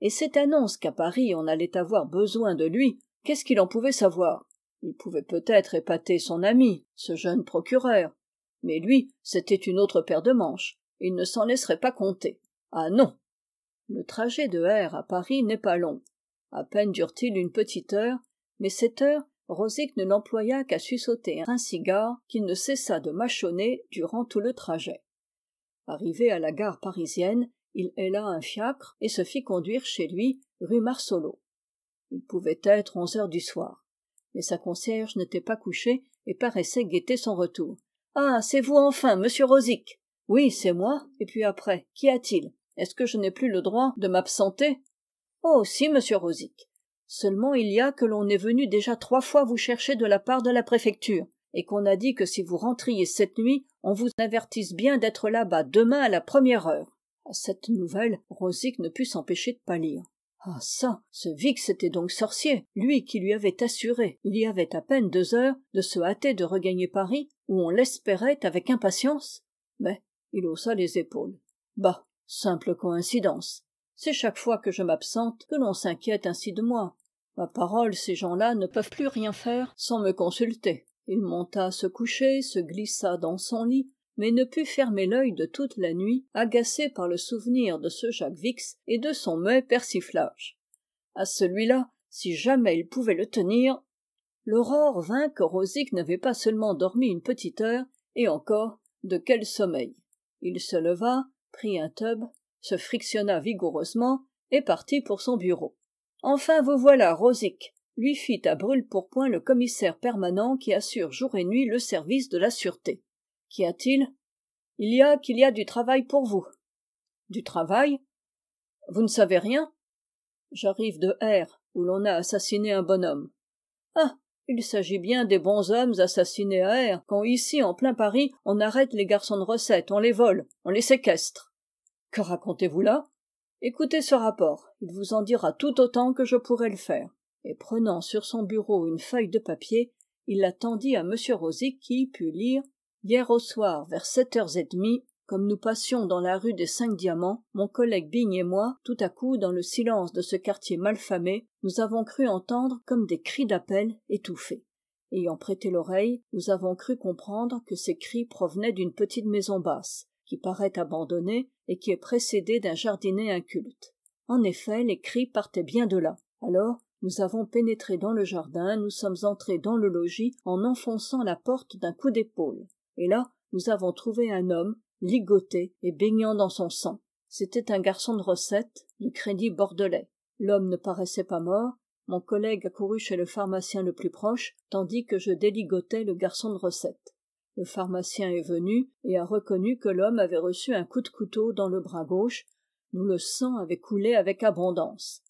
et cette annonce qu'à paris on allait avoir besoin de lui qu'est-ce qu'il en pouvait savoir il pouvait peut-être épater son ami ce jeune procureur mais lui c'était une autre paire de manches il ne s'en laisserait pas compter ah non le trajet de r à paris n'est pas long à peine dure-t-il une petite heure mais cette heure Rosic ne l'employa qu'à sussauter un cigare qu'il ne cessa de mâchonner durant tout le trajet arrivé à la gare parisienne il héla un fiacre et se fit conduire chez lui rue marceau il pouvait être onze heures du soir mais sa concierge n'était pas couchée et paraissait guetter son retour ah c'est vous enfin monsieur rosic oui c'est moi et puis après qu'y a-t-il est-ce que je n'ai plus le droit de m'absenter oh si monsieur rosic seulement il y a que l'on est venu déjà trois fois vous chercher de la part de la préfecture et qu'on a dit que si vous rentriez cette nuit on vous avertisse bien d'être là-bas demain à la première heure à cette nouvelle rosic ne put s'empêcher de pâlir ah çà ce vix était donc sorcier lui qui lui avait assuré il y avait à peine deux heures de se hâter de regagner paris où on l'espérait avec impatience mais il haussa les épaules bah simple coïncidence c'est chaque fois que je m'absente que l'on s'inquiète ainsi de moi ma parole ces gens-là ne peuvent plus rien faire sans me consulter il monta se coucher se glissa dans son lit mais ne put fermer l'œil de toute la nuit agacé par le souvenir de ce jacques vix et de son muet persiflage à celui-là si jamais il pouvait le tenir l'aurore vint que rosic n'avait pas seulement dormi une petite heure et encore de quel sommeil il se leva prit un tub se frictionna vigoureusement et partit pour son bureau enfin vous voilà rosic lui fit à brûle-pourpoint le commissaire permanent qui assure jour et nuit le service de la sûreté qu'y a-t-il il y a qu'il y a du travail pour vous du travail vous ne savez rien j'arrive de r où l'on a assassiné un bonhomme ah il s'agit bien des bons hommes assassinés à r quand ici en plein paris on arrête les garçons de recette on les vole on les séquestre que racontez-vous là écoutez ce rapport il vous en dira tout autant que je pourrai le faire et prenant sur son bureau une feuille de papier il la tendit à m rosic qui put lire hier au soir vers sept heures et demie comme nous passions dans la rue des cinq diamants mon collègue bigne et moi tout à coup dans le silence de ce quartier malfamé nous avons cru entendre comme des cris d'appel étouffés ayant prêté l'oreille nous avons cru comprendre que ces cris provenaient d'une petite maison basse qui paraît abandonné et qui est précédé d'un jardinet inculte en effet les cris partaient bien de là alors nous avons pénétré dans le jardin nous sommes entrés dans le logis en enfonçant la porte d'un coup d'épaule et là nous avons trouvé un homme ligoté et baignant dans son sang c'était un garçon de recette du crédit bordelais l'homme ne paraissait pas mort mon collègue accourut chez le pharmacien le plus proche tandis que je déligotais le garçon de recette le pharmacien est venu et a reconnu que l'homme avait reçu un coup de couteau dans le bras gauche d'où le sang avait coulé avec abondance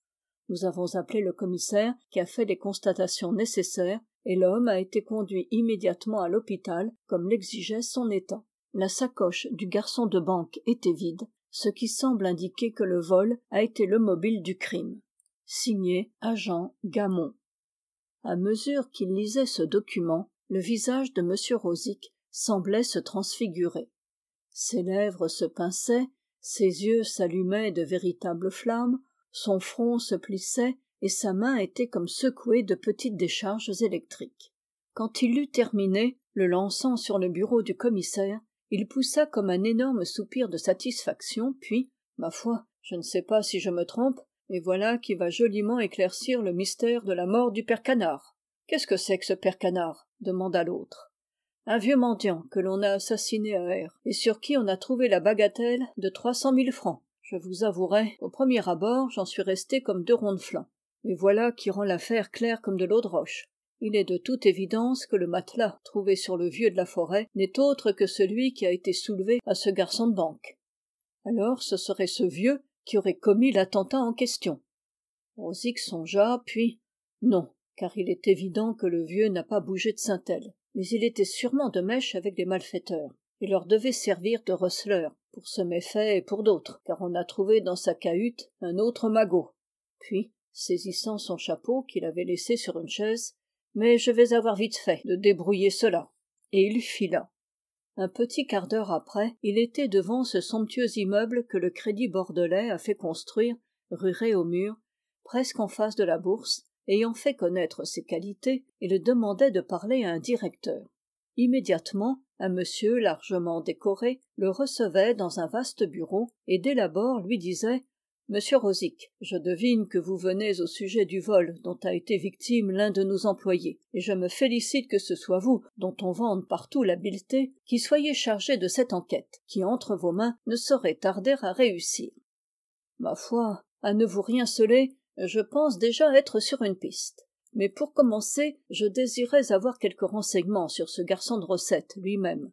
nous avons appelé le commissaire qui a fait les constatations nécessaires et l'homme a été conduit immédiatement à l'hôpital comme l'exigeait son état la sacoche du garçon de banque était vide ce qui semble indiquer que le vol a été le mobile du crime signé agent Gamon À mesure qu'il lisait ce document le visage de m rosic semblait se transfigurer ses lèvres se pinçaient ses yeux s'allumaient de véritables flammes son front se plissait et sa main était comme secouée de petites décharges électriques quand il eut terminé le lançant sur le bureau du commissaire il poussa comme un énorme soupir de satisfaction puis ma foi je ne sais pas si je me trompe mais voilà qui va joliment éclaircir le mystère de la mort du père canard qu'est-ce que c'est que ce père canard demanda l'autre un vieux mendiant que l'on a assassiné à r et sur qui on a trouvé la bagatelle de trois cent mille francs je vous avouerai au premier abord j'en suis resté comme deux ronds-de-flanc mais voilà qui rend l'affaire claire comme de l'eau de roche il est de toute évidence que le matelas trouvé sur le vieux de la forêt n'est autre que celui qui a été soulevé à ce garçon de banque alors ce serait ce vieux qui aurait commis l'attentat en question Rosic songea puis non car il est évident que le vieux n'a pas bougé de mais il était sûrement de mèche avec des malfaiteurs et leur devait servir de receleur pour ce méfait et pour d'autres car on a trouvé dans sa cahute un autre magot puis saisissant son chapeau qu'il avait laissé sur une chaise mais je vais avoir vite fait de débrouiller cela et il fila un petit quart d'heure après il était devant ce somptueux immeuble que le crédit bordelais a fait construire ruré au mur presque en face de la bourse ayant fait connaître ses qualités il demandait de parler à un directeur immédiatement un monsieur largement décoré le recevait dans un vaste bureau et dès l'abord lui disait monsieur rosic je devine que vous venez au sujet du vol dont a été victime l'un de nos employés et je me félicite que ce soit vous dont on vante partout l'habileté qui soyez chargé de cette enquête qui entre vos mains ne saurait tarder à réussir ma foi à ne vous rien seuler, je pense déjà être sur une piste mais pour commencer je désirais avoir quelques renseignements sur ce garçon de recette lui-même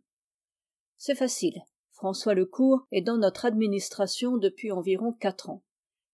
c'est facile françois lecourt est dans notre administration depuis environ quatre ans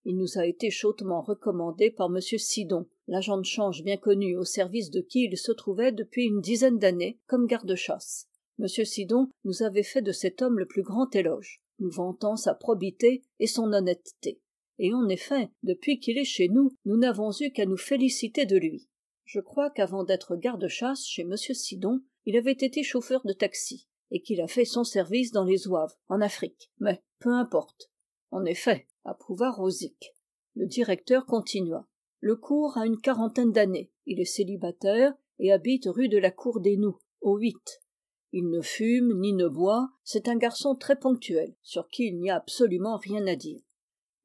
il nous a été chaudement recommandé par m sidon l'agent de change bien connu au service de qui il se trouvait depuis une dizaine d'années comme garde-chasse m sidon nous avait fait de cet homme le plus grand éloge nous vantant sa probité et son honnêteté et en effet depuis qu'il est chez nous nous n'avons eu qu'à nous féliciter de lui je crois qu'avant d'être garde-chasse chez m sidon il avait été chauffeur de taxi et qu'il a fait son service dans les ouaves en afrique mais peu importe en effet approuva rosic le directeur continua le cours a une quarantaine d'années il est célibataire et habite rue de la cour des noux au il ne fume ni ne boit c'est un garçon très ponctuel sur qui il n'y a absolument rien à dire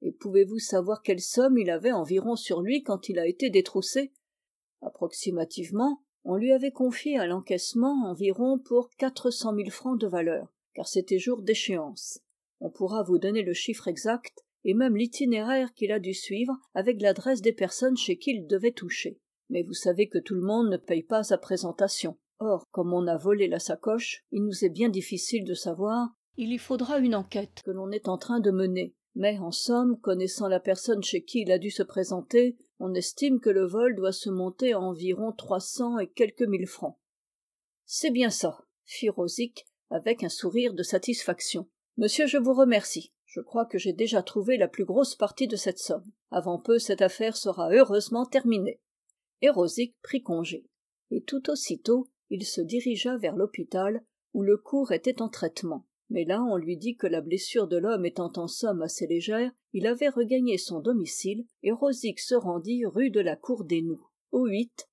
et pouvez-vous savoir quelle somme il avait environ sur lui quand il a été détroussé approximativement on lui avait confié à l'encaissement environ pour quatre cent mille francs de valeur car c'était jour d'échéance on pourra vous donner le chiffre exact et même l'itinéraire qu'il a dû suivre avec l'adresse des personnes chez qui il devait toucher mais vous savez que tout le monde ne paye pas à présentation or comme on a volé la sacoche il nous est bien difficile de savoir il y faudra une enquête que l'on est en train de mener mais en somme connaissant la personne chez qui il a dû se présenter on estime que le vol doit se monter à environ trois cents et quelques mille francs c'est bien ça fit rosic avec un sourire de satisfaction monsieur je vous remercie je crois que j'ai déjà trouvé la plus grosse partie de cette somme avant peu cette affaire sera heureusement terminée et rosic prit congé et tout aussitôt il se dirigea vers l'hôpital où le cours était en traitement mais là on lui dit que la blessure de l'homme étant en somme assez légère il avait regagné son domicile et Rosic se rendit rue de la cour des noux au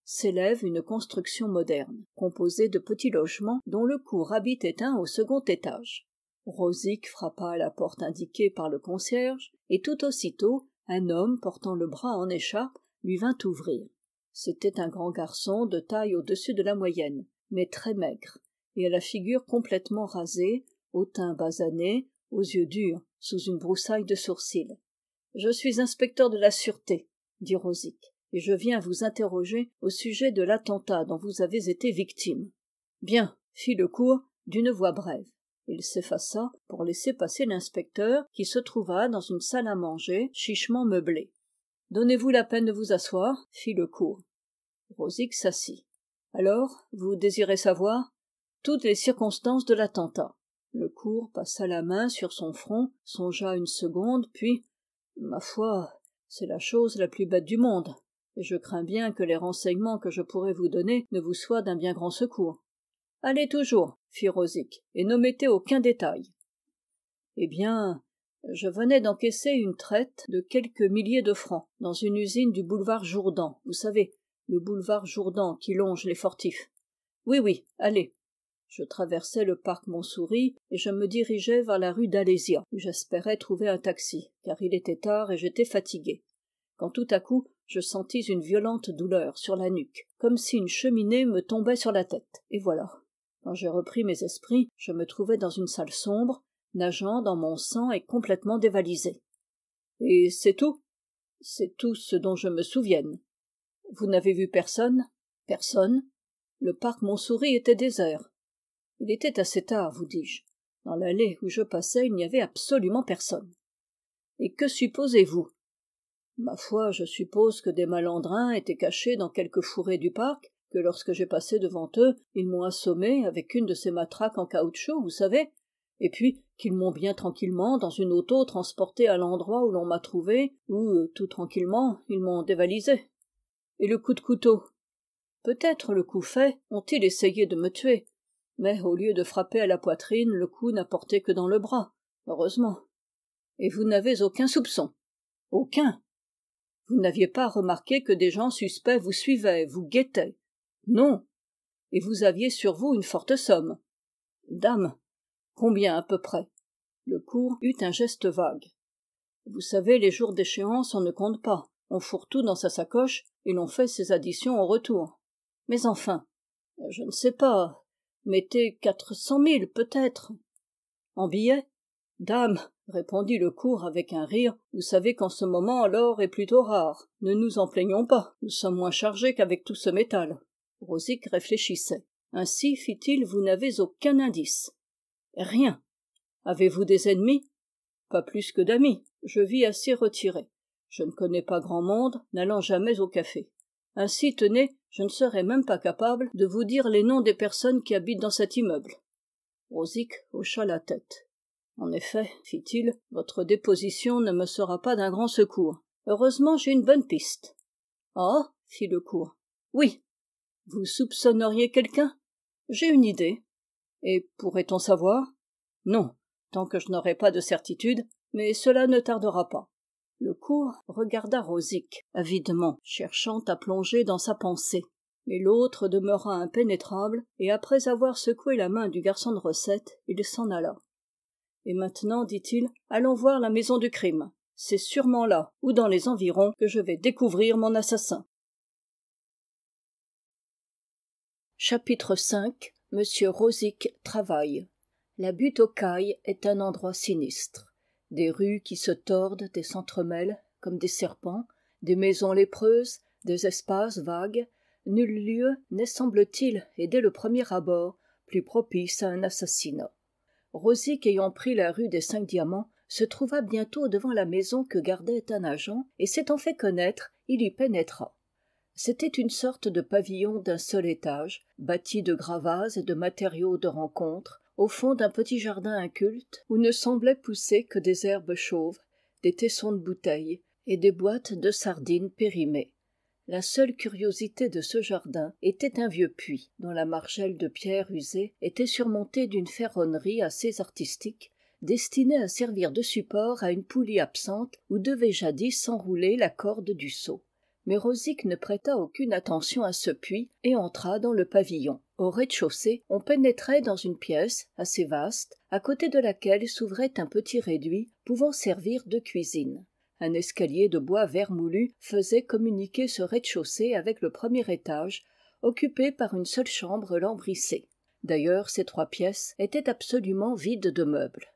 s'élève une construction moderne composée de petits logements dont le cours habitait un au second étage Rosic frappa à la porte indiquée par le concierge et tout aussitôt un homme portant le bras en écharpe lui vint ouvrir c'était un grand garçon de taille au-dessus de la moyenne mais très maigre et à la figure complètement rasée au teint basané aux yeux durs sous une broussaille de sourcils je suis inspecteur de la sûreté dit rosic et je viens vous interroger au sujet de l'attentat dont vous avez été victime bien fit le cours d'une voix brève il s'effaça pour laisser passer l'inspecteur qui se trouva dans une salle à manger chichement meublée donnez-vous la peine de vous asseoir fit le cours. rosic s'assit alors vous désirez savoir toutes les circonstances de l'attentat passa la main sur son front songea une seconde puis ma foi c'est la chose la plus bête du monde et je crains bien que les renseignements que je pourrais vous donner ne vous soient d'un bien grand secours allez toujours fit rosic et ne mettez aucun détail eh bien je venais d'encaisser une traite de quelques milliers de francs dans une usine du boulevard jourdan vous savez le boulevard jourdan qui longe les fortifs oui oui allez je traversai le parc montsouris et je me dirigeais vers la rue d'alésia où j'espérais trouver un taxi car il était tard et j'étais fatigué quand tout à coup je sentis une violente douleur sur la nuque comme si une cheminée me tombait sur la tête et voilà quand j'ai repris mes esprits je me trouvais dans une salle sombre nageant dans mon sang et complètement dévalisé et c'est tout c'est tout ce dont je me souvienne vous n'avez vu personne personne le parc montsouris était désert il était assez tard vous dis-je dans l'allée où je passais il n'y avait absolument personne et que supposez-vous ma foi je suppose que des malandrins étaient cachés dans quelque fourré du parc que lorsque j'ai passé devant eux ils m'ont assommé avec une de ces matraques en caoutchouc vous savez et puis qu'ils m'ont bien tranquillement dans une auto transporté à l'endroit où l'on m'a trouvé où euh, tout tranquillement ils m'ont dévalisé et le coup de couteau peut-être le coup fait ont-ils essayé de me tuer mais au lieu de frapper à la poitrine le coup n'a porté que dans le bras heureusement et vous n'avez aucun soupçon aucun vous n'aviez pas remarqué que des gens suspects vous suivaient vous guettaient non et vous aviez sur vous une forte somme dame combien à peu près le cours eut un geste vague vous savez les jours d'échéance on ne compte pas on fourre tout dans sa sacoche et l'on fait ses additions au retour mais enfin je ne sais pas mettez quatre cent mille peut-être en billets dame répondit le cours avec un rire vous savez qu'en ce moment l'or est plutôt rare ne nous en plaignons pas nous sommes moins chargés qu'avec tout ce métal rosic réfléchissait ainsi fit-il vous n'avez aucun indice rien avez-vous des ennemis pas plus que d'amis je vis assez retiré je ne connais pas grand monde n'allant jamais au café ainsi tenez je ne serais même pas capable de vous dire les noms des personnes qui habitent dans cet immeuble rosic hocha la tête en effet fit-il votre déposition ne me sera pas d'un grand secours heureusement j'ai une bonne piste ah fit le cours. « oui vous soupçonneriez quelqu'un j'ai une idée et pourrait-on savoir non tant que je n'aurai pas de certitude mais cela ne tardera pas le cours regarda rosic avidement cherchant à plonger dans sa pensée mais l'autre demeura impénétrable et après avoir secoué la main du garçon de recette il s'en alla et maintenant dit-il allons voir la maison du crime c'est sûrement là ou dans les environs que je vais découvrir mon assassin chapitre v Monsieur rosic travaille la butte aux cailles est un endroit sinistre des rues qui se tordent et s'entremêlent comme des serpents des maisons lépreuses des espaces vagues nul lieu n'est semble-t-il et dès le premier abord plus propice à un assassinat rosic ayant pris la rue des cinq diamants se trouva bientôt devant la maison que gardait un agent et s'étant fait connaître il y pénétra c'était une sorte de pavillon d'un seul étage bâti de gravas et de matériaux de rencontre au fond d'un petit jardin inculte où ne semblaient pousser que des herbes chauves des tessons de bouteilles et des boîtes de sardines périmées la seule curiosité de ce jardin était un vieux puits dont la margelle de pierre usée était surmontée d'une ferronnerie assez artistique destinée à servir de support à une poulie absente où devait jadis s'enrouler la corde du seau mais rosic ne prêta aucune attention à ce puits et entra dans le pavillon au rez-de-chaussée on pénétrait dans une pièce assez vaste à côté de laquelle s'ouvrait un petit réduit pouvant servir de cuisine un escalier de bois vermoulu faisait communiquer ce rez-de-chaussée avec le premier étage occupé par une seule chambre lambrissée d'ailleurs ces trois pièces étaient absolument vides de meubles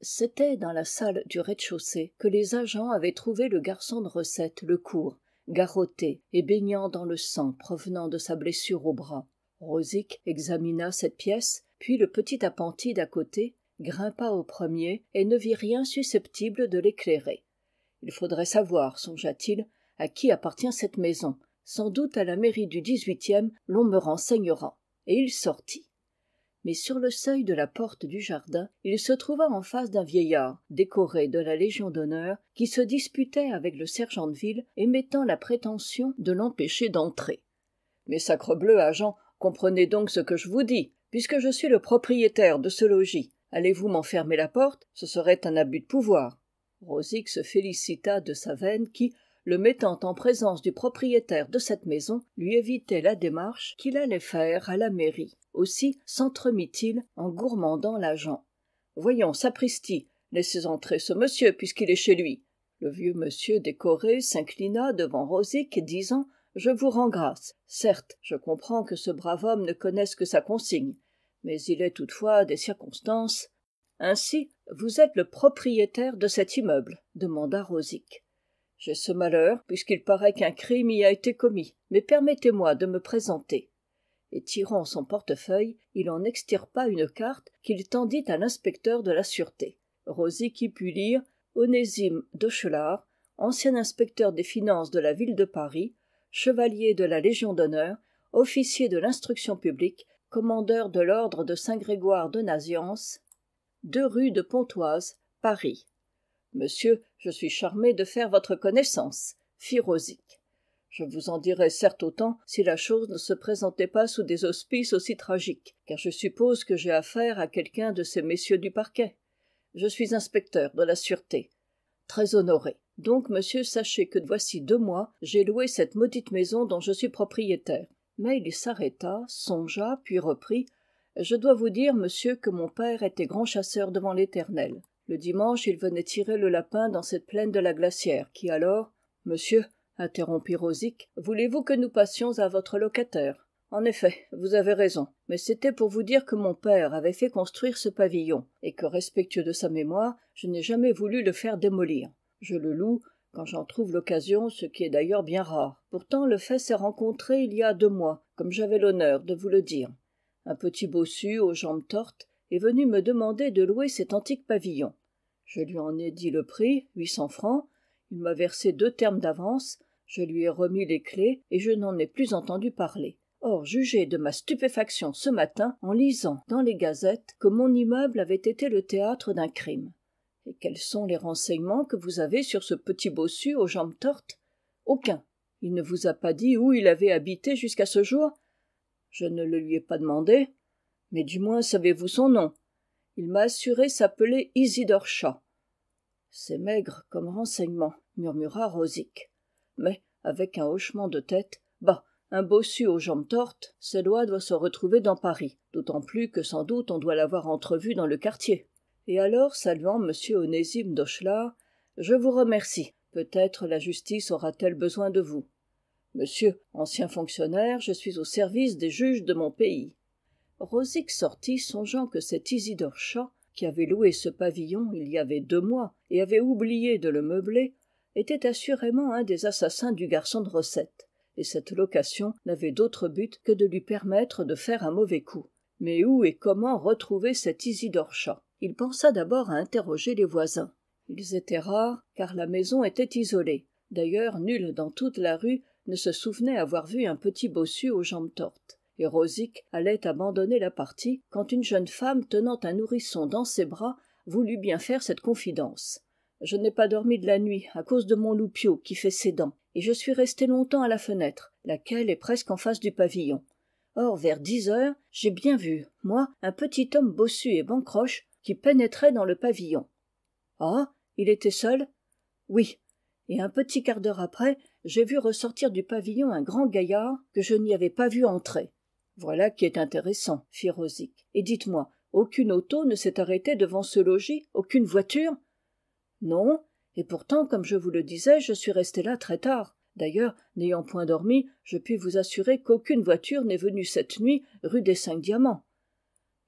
c'était dans la salle du rez-de-chaussée que les agents avaient trouvé le garçon de recette court, garrotté et baignant dans le sang provenant de sa blessure au bras rosic examina cette pièce puis le petit appentis d'à côté grimpa au premier et ne vit rien susceptible de l'éclairer il faudrait savoir songea-t-il à qui appartient cette maison sans doute à la mairie du dix-huitième l'on me renseignera et il sortit mais sur le seuil de la porte du jardin il se trouva en face d'un vieillard décoré de la légion d'honneur qui se disputait avec le sergent de ville émettant la prétention de l'empêcher d'entrer mais sacrebleu agent comprenez donc ce que je vous dis puisque je suis le propriétaire de ce logis allez-vous m'enfermer la porte ce serait un abus de pouvoir rosic se félicita de sa veine qui le mettant en présence du propriétaire de cette maison lui évitait la démarche qu'il allait faire à la mairie aussi sentremit il en gourmandant l'agent voyons sapristi laissez entrer ce monsieur puisqu'il est chez lui le vieux monsieur décoré s'inclina devant rosic disant je vous rends grâce certes je comprends que ce brave homme ne connaisse que sa consigne mais il est toutefois des circonstances ainsi vous êtes le propriétaire de cet immeuble demanda rosic j'ai ce malheur puisqu'il paraît qu'un crime y a été commis mais permettez-moi de me présenter et tirant son portefeuille il en extirpa une carte qu'il tendit à l'inspecteur de la sûreté rosic y put lire onésime dochelard ancien inspecteur des finances de la ville de paris chevalier de la légion d'honneur officier de l'instruction publique commandeur de l'ordre de saint-grégoire de deux rue de pontoise paris monsieur je suis charmé de faire votre connaissance fit rosic je vous en dirai certes autant si la chose ne se présentait pas sous des auspices aussi tragiques car je suppose que j'ai affaire à quelqu'un de ces messieurs du parquet je suis inspecteur de la sûreté très honoré donc monsieur sachez que voici deux mois j'ai loué cette maudite maison dont je suis propriétaire mais il s'arrêta songea puis reprit je dois vous dire monsieur que mon père était grand chasseur devant l'éternel le dimanche il venait tirer le lapin dans cette plaine de la glacière qui alors monsieur interrompit rosic voulez-vous que nous passions à votre locataire en effet vous avez raison mais c'était pour vous dire que mon père avait fait construire ce pavillon et que respectueux de sa mémoire je n'ai jamais voulu le faire démolir je le loue quand j'en trouve l'occasion ce qui est d'ailleurs bien rare pourtant le fait s'est rencontré il y a deux mois comme j'avais l'honneur de vous le dire un petit bossu aux jambes tortes est venu me demander de louer cet antique pavillon je lui en ai dit le prix huit cents francs il m'a versé deux termes d'avance je lui ai remis les clefs et je n'en ai plus entendu parler or jugez de ma stupéfaction ce matin en lisant dans les gazettes que mon immeuble avait été le théâtre d'un crime et quels sont les renseignements que vous avez sur ce petit bossu aux jambes tortes aucun il ne vous a pas dit où il avait habité jusqu'à ce jour je ne le lui ai pas demandé mais du moins savez-vous son nom il m'a assuré s'appeler isidore chat c'est maigre comme renseignement murmura rosic mais avec un hochement de tête bah un bossu aux jambes tortes, lois doit se retrouver dans Paris, d'autant plus que sans doute on doit l'avoir entrevu dans le quartier et alors saluant m onésime dochelard je vous remercie peut-être la justice aura-t-elle besoin de vous monsieur ancien fonctionnaire je suis au service des juges de mon pays rosic sortit songeant que cet isidore chat qui avait loué ce pavillon il y avait deux mois et avait oublié de le meubler était assurément un des assassins du garçon de recette et cette location n'avait d'autre but que de lui permettre de faire un mauvais coup mais où et comment retrouver cet isidore chat il pensa d'abord à interroger les voisins ils étaient rares car la maison était isolée d'ailleurs nul dans toute la rue ne se souvenait avoir vu un petit bossu aux jambes tortes et rosic allait abandonner la partie quand une jeune femme tenant un nourrisson dans ses bras voulut bien faire cette confidence je n'ai pas dormi de la nuit à cause de mon loupio qui fait ses dents et je suis resté longtemps à la fenêtre laquelle est presque en face du pavillon or vers dix heures j'ai bien vu moi un petit homme bossu et bancroche qui pénétrait dans le pavillon ah il était seul oui et un petit quart d'heure après j'ai vu ressortir du pavillon un grand gaillard que je n'y avais pas vu entrer voilà qui est intéressant fit rosic et dites-moi aucune auto ne s'est arrêtée devant ce logis aucune voiture non et pourtant comme je vous le disais je suis resté là très tard d'ailleurs n'ayant point dormi je puis vous assurer qu'aucune voiture n'est venue cette nuit rue des cinq diamants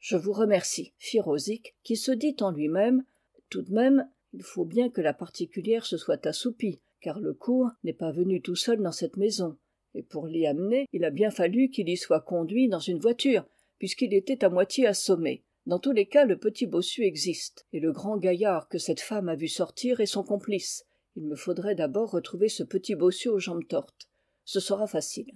je vous remercie fit rosic qui se dit en lui-même tout de même il faut bien que la particulière se soit assoupie car le cours n'est pas venu tout seul dans cette maison et pour l'y amener il a bien fallu qu'il y soit conduit dans une voiture puisqu'il était à moitié assommé dans tous les cas le petit bossu existe et le grand gaillard que cette femme a vu sortir est son complice il me faudrait d'abord retrouver ce petit bossu aux jambes tortes ce sera facile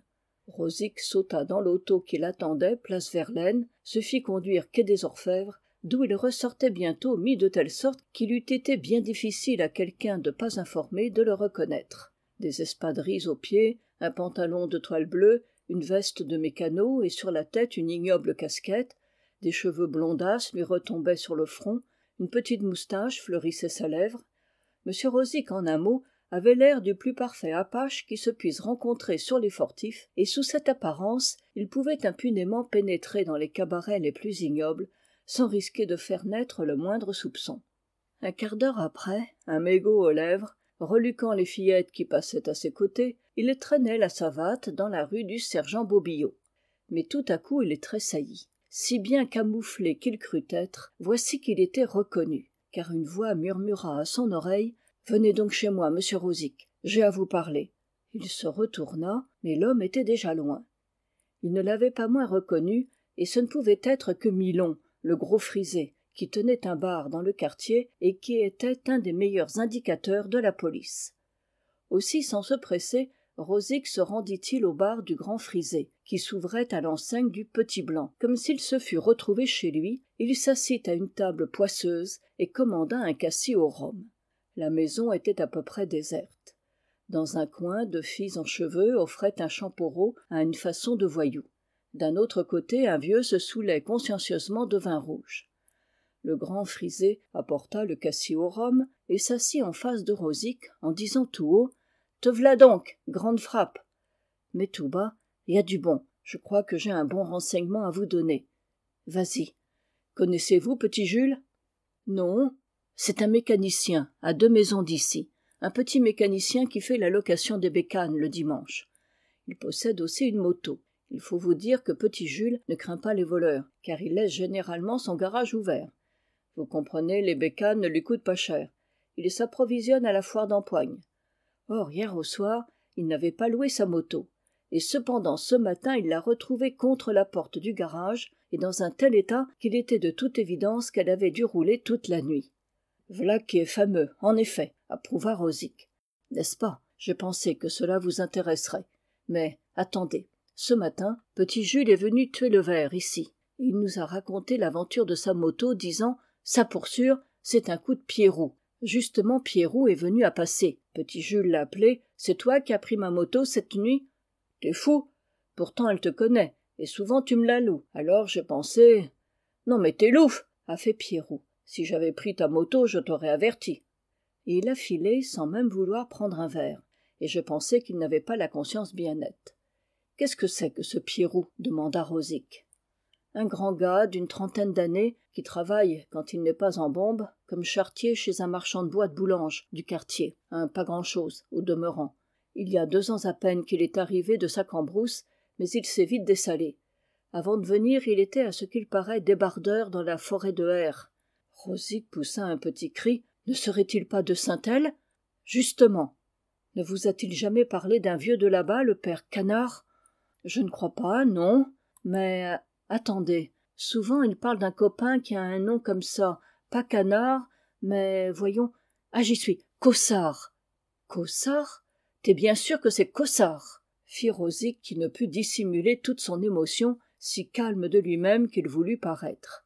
rosic sauta dans l'auto qui l'attendait place verlaine se fit conduire quai des orfèvres d'où il ressortait bientôt mis de telle sorte qu'il eût été bien difficile à quelqu'un de pas informé de le reconnaître des espadrilles aux pieds un pantalon de toile bleue une veste de mécano et sur la tête une ignoble casquette des cheveux blondasses lui retombaient sur le front une petite moustache fleurissait sa lèvre m rosic en un mot avait l'air du plus parfait apache qui se puisse rencontrer sur les fortifs et sous cette apparence il pouvait impunément pénétrer dans les cabarets les plus ignobles sans risquer de faire naître le moindre soupçon un quart d'heure après un mégot aux lèvres reluquant les fillettes qui passaient à ses côtés il traînait la savate dans la rue du sergent bobillot mais tout à coup il tressaillit si bien camouflé qu'il crut être voici qu'il était reconnu car une voix murmura à son oreille venez donc chez moi monsieur Rosic, j'ai à vous parler il se retourna mais l'homme était déjà loin il ne l'avait pas moins reconnu et ce ne pouvait être que milon le gros frisé qui tenait un bar dans le quartier et qui était un des meilleurs indicateurs de la police aussi sans se presser rosic se rendit-il au bar du grand frisé qui s'ouvrait à l'enseigne du petit blanc comme s'il se fût retrouvé chez lui il s'assit à une table poisseuse et commanda un cassis au rhum la maison était à peu près déserte dans un coin deux filles en cheveux offraient un champoreau à une façon de voyou d'un autre côté un vieux se saoulait consciencieusement de vin rouge le grand frisé apporta le cassis au rhum et s'assit en face de rosic en disant tout haut te v'là donc grande frappe mais tout bas y a du bon je crois que j'ai un bon renseignement à vous donner vas-y connaissez-vous petit jules non c'est un mécanicien à deux maisons d'ici un petit mécanicien qui fait la location des bécanes le dimanche il possède aussi une moto il faut vous dire que petit jules ne craint pas les voleurs car il laisse généralement son garage ouvert vous comprenez les bécanes ne lui coûtent pas cher il s'approvisionne à la foire d'empoigne or hier au soir il n'avait pas loué sa moto et cependant ce matin il l'a retrouvée contre la porte du garage et dans un tel état qu'il était de toute évidence qu'elle avait dû rouler toute la nuit « Voilà qui est fameux en effet approuva rosic n'est-ce pas j'ai pensé que cela vous intéresserait mais attendez ce matin petit jules est venu tuer le verre ici il nous a raconté l'aventure de sa moto disant ça pour sûr c'est un coup de pierrot justement pierrot est venu à passer petit jules l'a appelé c'est toi qui as pris ma moto cette nuit t'es fou pourtant elle te connaît et souvent tu me la loues alors j'ai pensé non mais t'es louf a fait pierrot si j'avais pris ta moto je t'aurais averti et il a filé sans même vouloir prendre un verre et je pensais qu'il n'avait pas la conscience bien nette qu'est-ce que c'est que ce pierrot demanda rosic un grand gars d'une trentaine d'années qui travaille quand il n'est pas en bombe comme charretier chez un marchand de bois de boulanges du quartier un pas grand-chose, au demeurant il y a deux ans à peine qu'il est arrivé de sa cambrousse mais il s'est vite dessalé avant de venir il était à ce qu'il paraît débardeur dans la forêt de Rosic poussa un petit cri ne serait-il pas de Sainte-Hélène? justement ne vous a-t-il jamais parlé d'un vieux de là-bas le père canard je ne crois pas non mais euh, attendez souvent il parle d'un copain qui a un nom comme ça pas canard mais voyons ah j'y suis cossard cossard t'es bien sûr que c'est cossard fit Rosic, qui ne put dissimuler toute son émotion si calme de lui-même qu'il voulut paraître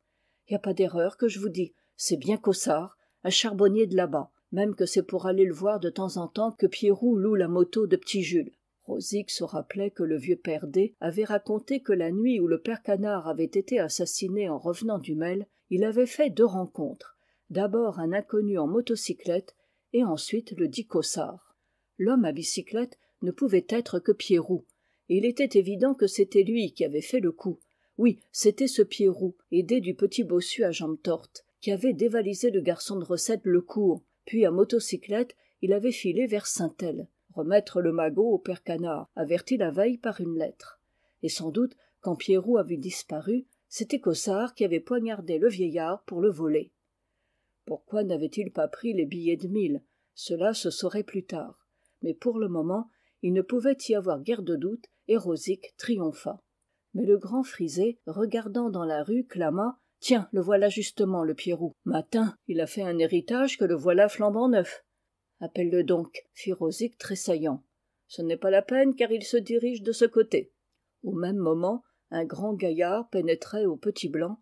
y a pas d'erreur que je vous dis c'est bien cossard un charbonnier de là-bas même que c'est pour aller le voir de temps en temps que Pierrot loue la moto de petit jules rosig se rappelait que le vieux père d avait raconté que la nuit où le père canard avait été assassiné en revenant du Mel, il avait fait deux rencontres d'abord un inconnu en motocyclette et ensuite le dit cossard l'homme à bicyclette ne pouvait être que Pierrot. et il était évident que c'était lui qui avait fait le coup oui c'était ce Pierrot, aidé du petit bossu à jambes tortes qui avait dévalisé le garçon de recette lecourt puis à motocyclette il avait filé vers saint-el remettre le magot au père canard averti la veille par une lettre et sans doute quand Pierrot avait disparu c'était cossard qui avait poignardé le vieillard pour le voler pourquoi n'avait-il pas pris les billets de mille cela se saurait plus tard mais pour le moment il ne pouvait y avoir guère de doute et rosic triompha mais le grand frisé regardant dans la rue clama tiens le voilà justement le pierrot Matin, il a fait un héritage que le voilà flambant neuf appelle le donc fit rosic tressaillant ce n'est pas la peine car il se dirige de ce côté au même moment un grand gaillard pénétrait au petit blanc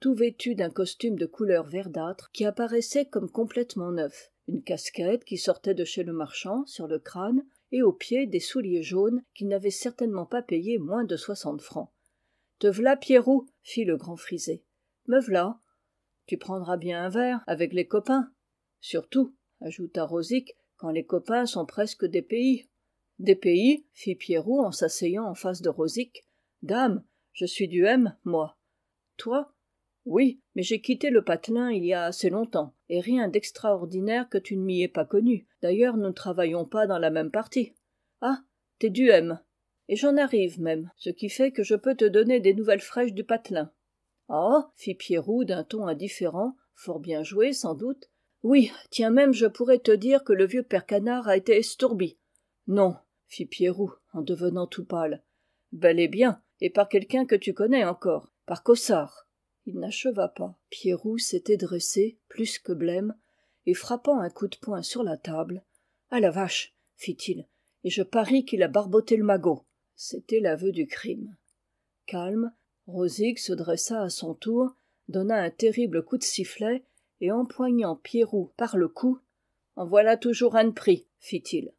tout vêtu d'un costume de couleur verdâtre qui apparaissait comme complètement neuf une casquette qui sortait de chez le marchand sur le crâne et aux pieds des souliers jaunes qu'il n'avait certainement pas payé moins de soixante francs te v'là Pierrot, » fit le grand frisé me v'là tu prendras bien un verre avec les copains surtout ajouta rosic quand les copains sont presque des pays des pays fit Pierrot en s'asseyant en face de rosic dame je suis du m moi toi oui mais j'ai quitté le patelin il y a assez longtemps et rien d'extraordinaire que tu ne m'y aies pas connu d'ailleurs nous ne travaillons pas dans la même partie ah t'es du M. » et j'en arrive même ce qui fait que je peux te donner des nouvelles fraîches du patelin ah fit Pierrot d'un ton indifférent fort bien joué sans doute oui tiens même je pourrais te dire que le vieux père canard a été estourbi non fit Pierrot en devenant tout pâle bel et bien et par quelqu'un que tu connais encore par cossard il n'acheva pas Pierrot s'était dressé plus que blême et frappant un coup de poing sur la table À ah la vache fit-il et je parie qu'il a barboté le magot c'était l'aveu du crime calme rosig se dressa à son tour donna un terrible coup de sifflet et empoignant Pierrot par le cou en voilà toujours un de fit-il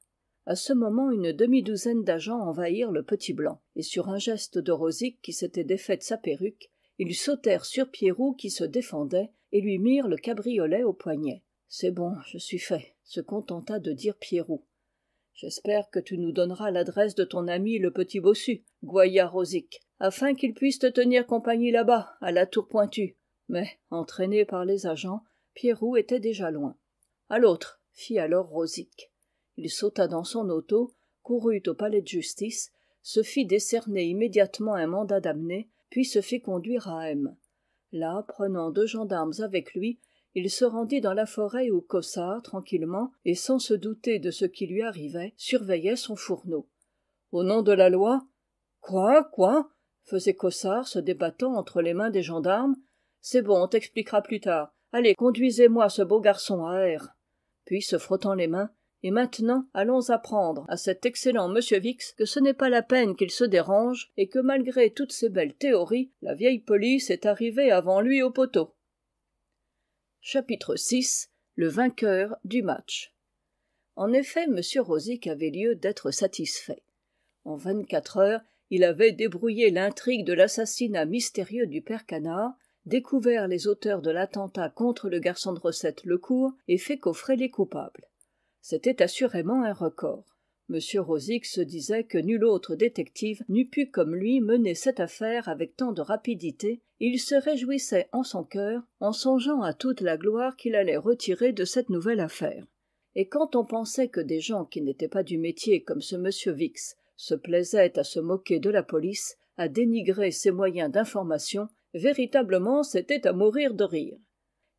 à ce moment une demi-douzaine d'agents envahirent le petit blanc et sur un geste de Rosic, qui s'était défait de sa perruque ils sautèrent sur Pierrot, qui se défendait et lui mirent le cabriolet au poignet c'est bon je suis fait se contenta de dire Pierrot j'espère que tu nous donneras l'adresse de ton ami le petit bossu goya Rosic afin qu'il puisse te tenir compagnie là-bas à la tour pointue mais entraîné par les agents Pierrot était déjà loin à l'autre fit alors rosic il sauta dans son auto courut au palais de justice se fit décerner immédiatement un mandat d'amener puis se fit conduire à m là prenant deux gendarmes avec lui il se rendit dans la forêt où cossard tranquillement et sans se douter de ce qui lui arrivait surveillait son fourneau au nom de la loi quoi quoi faisait cossard se débattant entre les mains des gendarmes c'est bon on t'expliquera plus tard allez conduisez-moi ce beau garçon à air. » puis se frottant les mains et maintenant allons apprendre à cet excellent monsieur Vix que ce n'est pas la peine qu'il se dérange et que malgré toutes ses belles théories la vieille police est arrivée avant lui au poteau vi le vainqueur du match en effet m Rosic avait lieu d'être satisfait en vingt-quatre heures il avait débrouillé l'intrigue de l'assassinat mystérieux du père canard découvert les auteurs de l'attentat contre le garçon de recette lecourt et fait coffrer les coupables c'était assurément un record m se disait que nul autre détective n'eût pu comme lui mener cette affaire avec tant de rapidité et il se réjouissait en son cœur en songeant à toute la gloire qu'il allait retirer de cette nouvelle affaire et quand on pensait que des gens qui n'étaient pas du métier comme ce m Vix se plaisaient à se moquer de la police à dénigrer ses moyens d'information véritablement c'était à mourir de rire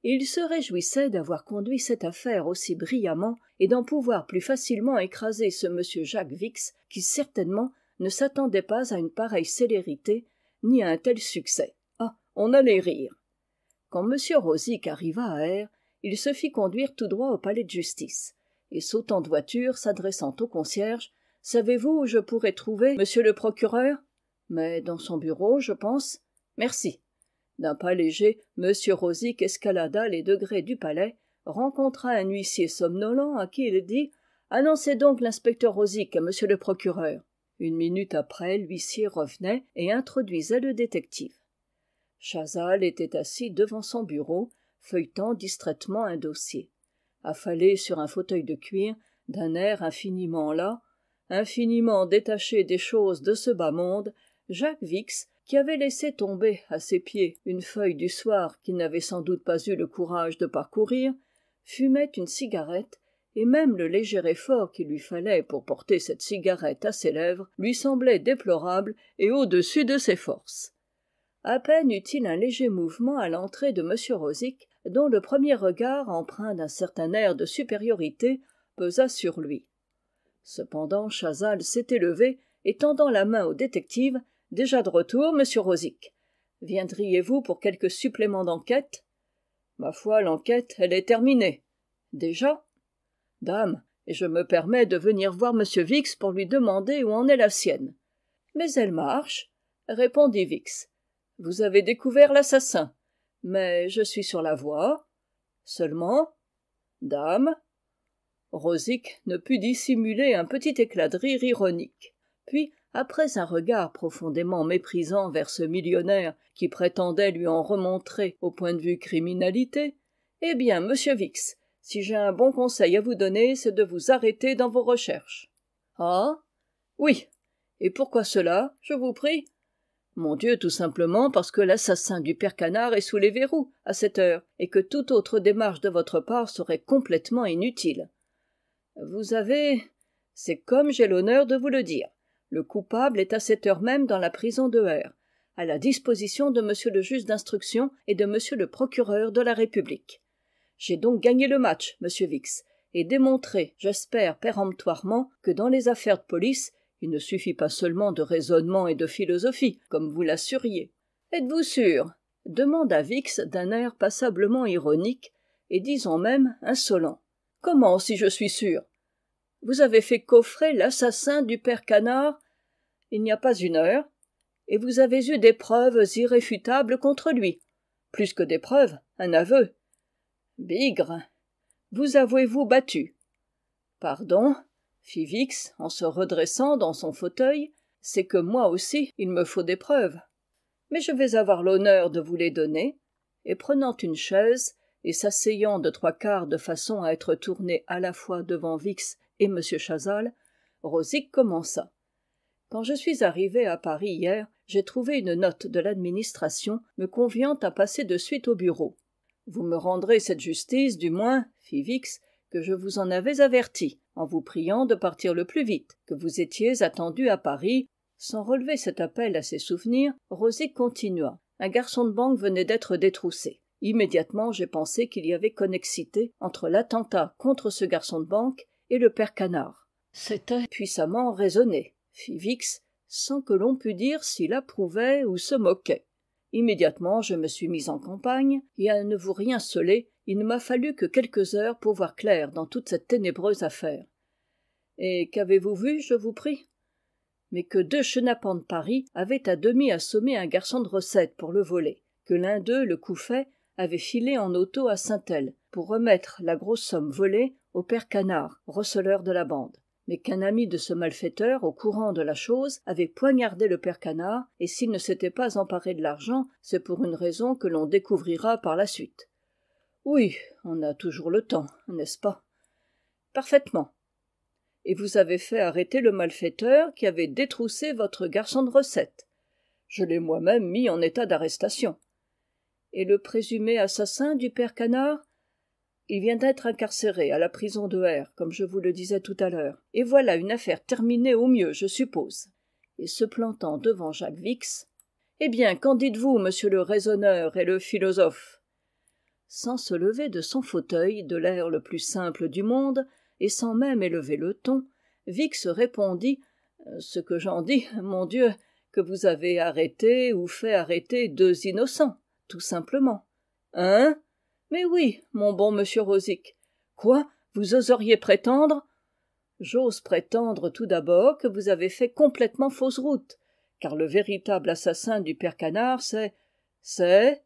il se réjouissait d'avoir conduit cette affaire aussi brillamment et d'en pouvoir plus facilement écraser ce m jacques vix qui certainement ne s'attendait pas à une pareille célérité ni à un tel succès ah on allait rire quand m rosic arriva à r il se fit conduire tout droit au palais de justice et sautant de voiture s'adressant au concierge savez-vous où je pourrais trouver monsieur le procureur mais dans son bureau je pense merci d'un pas léger m rosic escalada les degrés du palais rencontra un huissier somnolent à qui il dit annoncez donc l'inspecteur rosic à m le procureur une minute après l'huissier revenait et introduisait le détective chazal était assis devant son bureau feuilletant distraitement un dossier affalé sur un fauteuil de cuir d'un air infiniment las infiniment détaché des choses de ce bas monde jacques Vix, qui avait laissé tomber à ses pieds une feuille du soir qu'il n'avait sans doute pas eu le courage de parcourir fumait une cigarette et même le léger effort qu'il lui fallait pour porter cette cigarette à ses lèvres lui semblait déplorable et au-dessus de ses forces à peine eut-il un léger mouvement à l'entrée de m Rosic, dont le premier regard empreint d'un certain air de supériorité pesa sur lui cependant chazal s'était levé et tendant la main au détective déjà de retour monsieur Rosic. viendriez-vous pour quelques suppléments d'enquête ma foi l'enquête elle est terminée déjà dame et je me permets de venir voir m vix pour lui demander où en est la sienne mais elle marche répondit vix vous avez découvert l'assassin mais je suis sur la voie seulement dame rosic ne put dissimuler un petit éclat de rire ironique puis après un regard profondément méprisant vers ce millionnaire qui prétendait lui en remontrer au point de vue criminalité eh bien monsieur vix si j'ai un bon conseil à vous donner c'est de vous arrêter dans vos recherches ah oui et pourquoi cela je vous prie mon dieu tout simplement parce que l'assassin du père canard est sous les verrous à cette heure et que toute autre démarche de votre part serait complètement inutile vous avez c'est comme j'ai l'honneur de vous le dire le coupable est à cette heure même dans la prison de r à la disposition de m le juge d'instruction et de m le procureur de la république j'ai donc gagné le match monsieur vix et démontré j'espère péremptoirement que dans les affaires de police il ne suffit pas seulement de raisonnement et de philosophie comme vous l'assuriez êtes-vous sûr demanda vix d'un air passablement ironique et disons même insolent comment si je suis sûr vous avez fait coffrer l'assassin du père canard il n'y a pas une heure et vous avez eu des preuves irréfutables contre lui plus que des preuves un aveu bigre vous avouez-vous battu pardon fit Vix en se redressant dans son fauteuil, c'est que moi aussi il me faut des preuves. Mais je vais avoir l'honneur de vous les donner, et prenant une chaise et s'asseyant de trois quarts de façon à être tourné à la fois devant Vix et m Chazal, rosic commença quand je suis arrivé à paris hier j'ai trouvé une note de l'administration me conviant à passer de suite au bureau vous me rendrez cette justice du moins fit vix que je vous en avais averti en vous priant de partir le plus vite que vous étiez attendu à paris sans relever cet appel à ses souvenirs Rosic continua un garçon de banque venait d'être détroussé immédiatement j'ai pensé qu'il y avait connexité entre l'attentat contre ce garçon de banque et le père canard c'était puissamment raisonné fit vix sans que l'on pût dire s'il approuvait ou se moquait immédiatement je me suis mis en campagne et à ne vous rien celer il ne m'a fallu que quelques heures pour voir clair dans toute cette ténébreuse affaire et qu'avez-vous vu je vous prie mais que deux chenapans de paris avaient à demi assommé un garçon de recette pour le voler que l'un d'eux le couffait avait filé en auto à saint Saint-El pour remettre la grosse somme volée au père canard receleur de la bande mais qu'un ami de ce malfaiteur au courant de la chose avait poignardé le père canard et s'il ne s'était pas emparé de l'argent c'est pour une raison que l'on découvrira par la suite oui on a toujours le temps n'est-ce pas parfaitement et vous avez fait arrêter le malfaiteur qui avait détroussé votre garçon de recette je l'ai moi-même mis en état d'arrestation et le présumé assassin du père Canard il vient d'être incarcéré à la prison de R, comme je vous le disais tout à l'heure. Et voilà une affaire terminée au mieux, je suppose. Et se plantant devant Jacques Vix, Eh bien, qu'en dites-vous, monsieur le raisonneur et le philosophe Sans se lever de son fauteuil, de l'air le plus simple du monde, et sans même élever le ton, Vix répondit euh, Ce que j'en dis, mon Dieu, que vous avez arrêté ou fait arrêter deux innocents tout simplement hein mais oui mon bon monsieur Rosic. quoi vous oseriez prétendre j'ose prétendre tout d'abord que vous avez fait complètement fausse route car le véritable assassin du père canard c'est c'est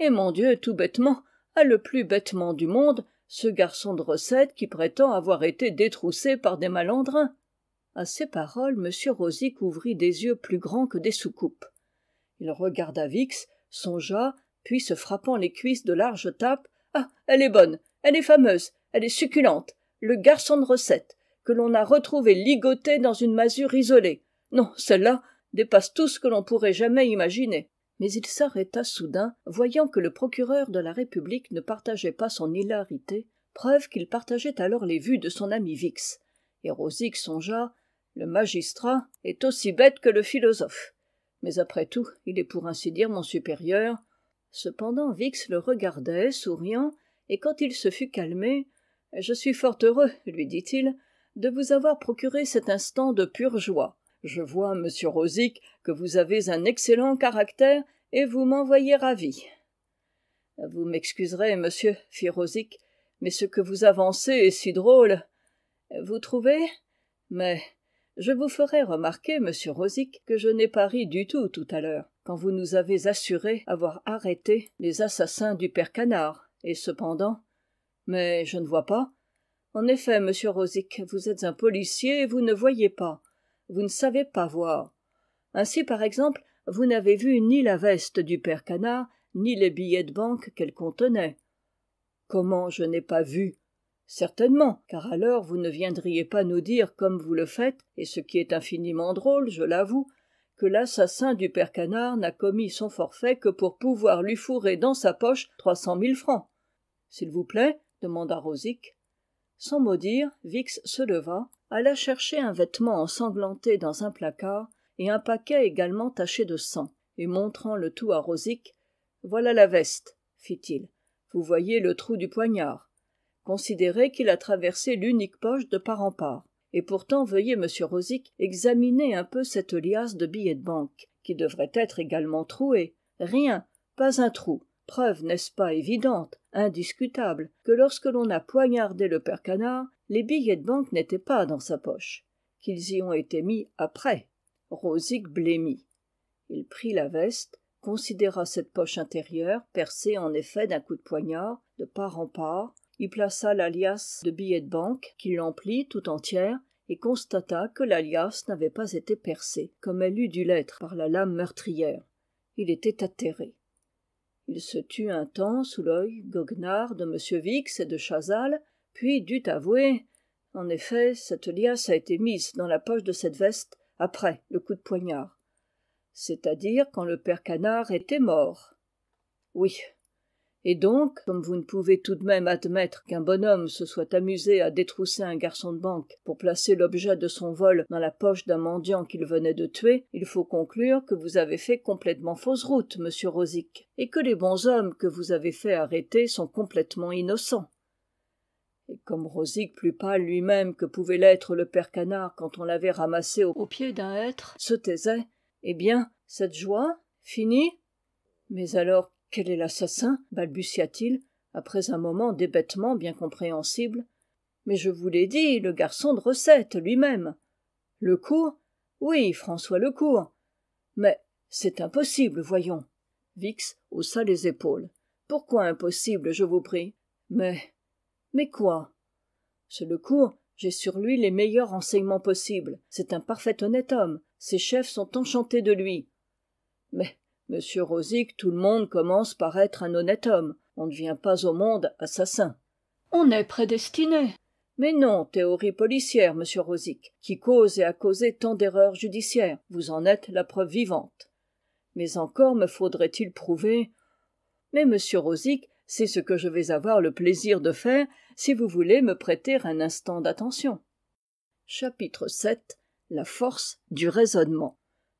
Et mon dieu tout bêtement à le plus bêtement du monde ce garçon de recette qui prétend avoir été détroussé par des malandrins à ces paroles m rosic ouvrit des yeux plus grands que des soucoupes il regarda vix songea puis se frappant les cuisses de larges tapes ah elle est bonne elle est fameuse elle est succulente le garçon de recette que l'on a retrouvé ligoté dans une masure isolée non celle-là dépasse tout ce que l'on pourrait jamais imaginer mais il s'arrêta soudain voyant que le procureur de la république ne partageait pas son hilarité preuve qu'il partageait alors les vues de son ami vix et Rosic songea le magistrat est aussi bête que le philosophe mais après tout il est pour ainsi dire mon supérieur cependant vix le regardait souriant et quand il se fut calmé je suis fort heureux lui dit-il de vous avoir procuré cet instant de pure joie je vois monsieur Rosic, que vous avez un excellent caractère et vous m'envoyez ravi vous m'excuserez monsieur fit Rosic, mais ce que vous avancez est si drôle vous trouvez mais je vous ferai remarquer monsieur Rosic, que je n'ai pas ri du tout tout à l'heure quand vous nous avez assuré avoir arrêté les assassins du père canard et cependant mais je ne vois pas en effet monsieur Rosic, vous êtes un policier et vous ne voyez pas vous ne savez pas voir ainsi par exemple vous n'avez vu ni la veste du père canard ni les billets de banque qu'elle contenait comment je n'ai pas vu certainement car alors vous ne viendriez pas nous dire comme vous le faites et ce qui est infiniment drôle je l'avoue que l'assassin du père canard n'a commis son forfait que pour pouvoir lui fourrer dans sa poche trois cent mille francs s'il vous plaît demanda rosic sans mot dire vix se leva alla chercher un vêtement ensanglanté dans un placard et un paquet également taché de sang et montrant le tout à rosic voilà la veste fit-il vous voyez le trou du poignard considérez qu'il a traversé l'unique poche de part en part et pourtant veuillez monsieur rosic examiner un peu cette liasse de billets de banque qui devrait être également trouée rien pas un trou preuve n'est-ce pas évidente indiscutable que lorsque l'on a poignardé le père canard les billets de banque n'étaient pas dans sa poche qu'ils y ont été mis après rosic blêmit il prit la veste considéra cette poche intérieure percée en effet d'un coup de poignard de part en part il plaça l'alias de billets de banque qui l'emplit tout entière et constata que l'alias n'avait pas été percée comme elle eût dû l'être par la lame meurtrière il était atterré il se tut un temps sous l'œil goguenard de m Vix et de chazal puis dut avouer en effet cette liasse a été mise dans la poche de cette veste après le coup de poignard c'est-à-dire quand le père canard était mort oui et donc comme vous ne pouvez tout de même admettre qu'un bonhomme se soit amusé à détrousser un garçon de banque pour placer l'objet de son vol dans la poche d'un mendiant qu'il venait de tuer il faut conclure que vous avez fait complètement fausse route monsieur Rosic, et que les bons hommes que vous avez fait arrêter sont complètement innocents et comme rosic plus pâle lui-même que pouvait l'être le père canard quand on l'avait ramassé au pied d'un hêtre se taisait eh bien cette joie finie mais alors quel est l'assassin balbutia-t-il après un moment d'hébétement bien compréhensible mais je vous l'ai dit le garçon de recette lui-même lecourt oui françois lecourt mais c'est impossible voyons vix haussa les épaules pourquoi impossible je vous prie mais mais quoi ce lecourt j'ai sur lui les meilleurs renseignements possibles c'est un parfait honnête homme ses chefs sont enchantés de lui mais Monsieur Rosic, tout le monde commence par être un honnête homme on ne vient pas au monde assassin on est prédestiné mais non théorie policière monsieur rosic qui cause et a causé tant d'erreurs judiciaires vous en êtes la preuve vivante mais encore me faudrait-il prouver mais monsieur rosic c'est ce que je vais avoir le plaisir de faire si vous voulez me prêter un instant d'attention chapitre vii la force du raisonnement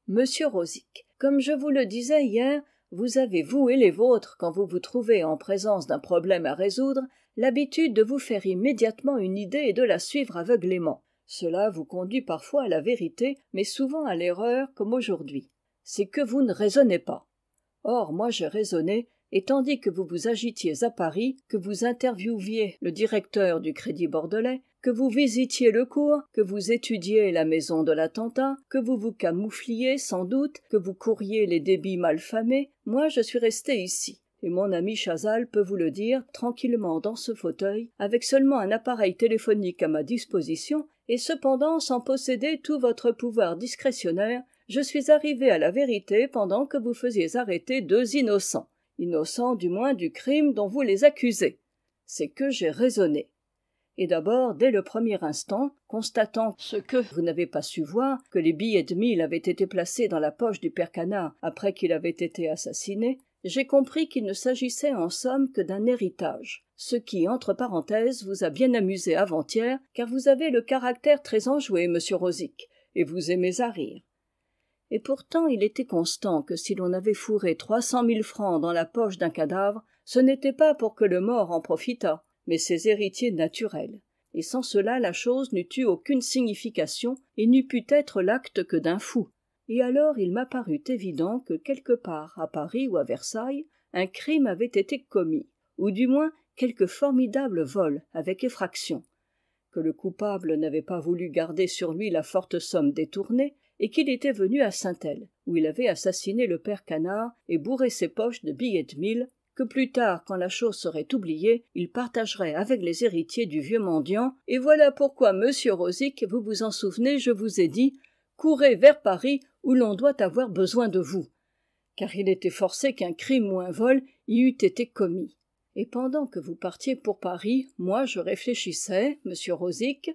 Monsieur rosic comme je vous le disais hier vous avez vous et les vôtres quand vous vous trouvez en présence d'un problème à résoudre l'habitude de vous faire immédiatement une idée et de la suivre aveuglément cela vous conduit parfois à la vérité mais souvent à l'erreur comme aujourd'hui c'est que vous ne raisonnez pas or moi j'ai raisonné et tandis que vous vous agitiez à paris que vous interviewiez le directeur du crédit bordelais que vous visitiez le cours que vous étudiez la maison de l'attentat que vous vous camoufliez sans doute que vous couriez les débits mal famés moi je suis resté ici et mon ami chazal peut vous le dire tranquillement dans ce fauteuil avec seulement un appareil téléphonique à ma disposition et cependant sans posséder tout votre pouvoir discrétionnaire je suis arrivé à la vérité pendant que vous faisiez arrêter deux innocents innocents du moins du crime dont vous les accusez c'est que j'ai raisonné et d'abord dès le premier instant constatant ce que vous n'avez pas su voir que les billets de mille avaient été placés dans la poche du père canard après qu'il avait été assassiné j'ai compris qu'il ne s'agissait en somme que d'un héritage ce qui entre parenthèses vous a bien amusé avant-hier car vous avez le caractère très enjoué monsieur rosic et vous aimez à rire et pourtant il était constant que si l'on avait fourré trois cent mille francs dans la poche d'un cadavre ce n'était pas pour que le mort en profitât mais ses héritiers naturels et sans cela la chose n'eût eu aucune signification et n'eût pu être l'acte que d'un fou et alors il m'apparut évident que quelque part à paris ou à versailles un crime avait été commis ou du moins quelque formidable vol avec effraction que le coupable n'avait pas voulu garder sur lui la forte somme détournée et qu'il était venu à saint-el où il avait assassiné le père canard et bourré ses poches de billets de mille que plus tard quand la chose serait oubliée il partagerait avec les héritiers du vieux mendiant et voilà pourquoi monsieur rosic vous vous en souvenez je vous ai dit courez vers paris où l'on doit avoir besoin de vous car il était forcé qu'un crime ou un vol y eût été commis et pendant que vous partiez pour paris moi je réfléchissais monsieur rosic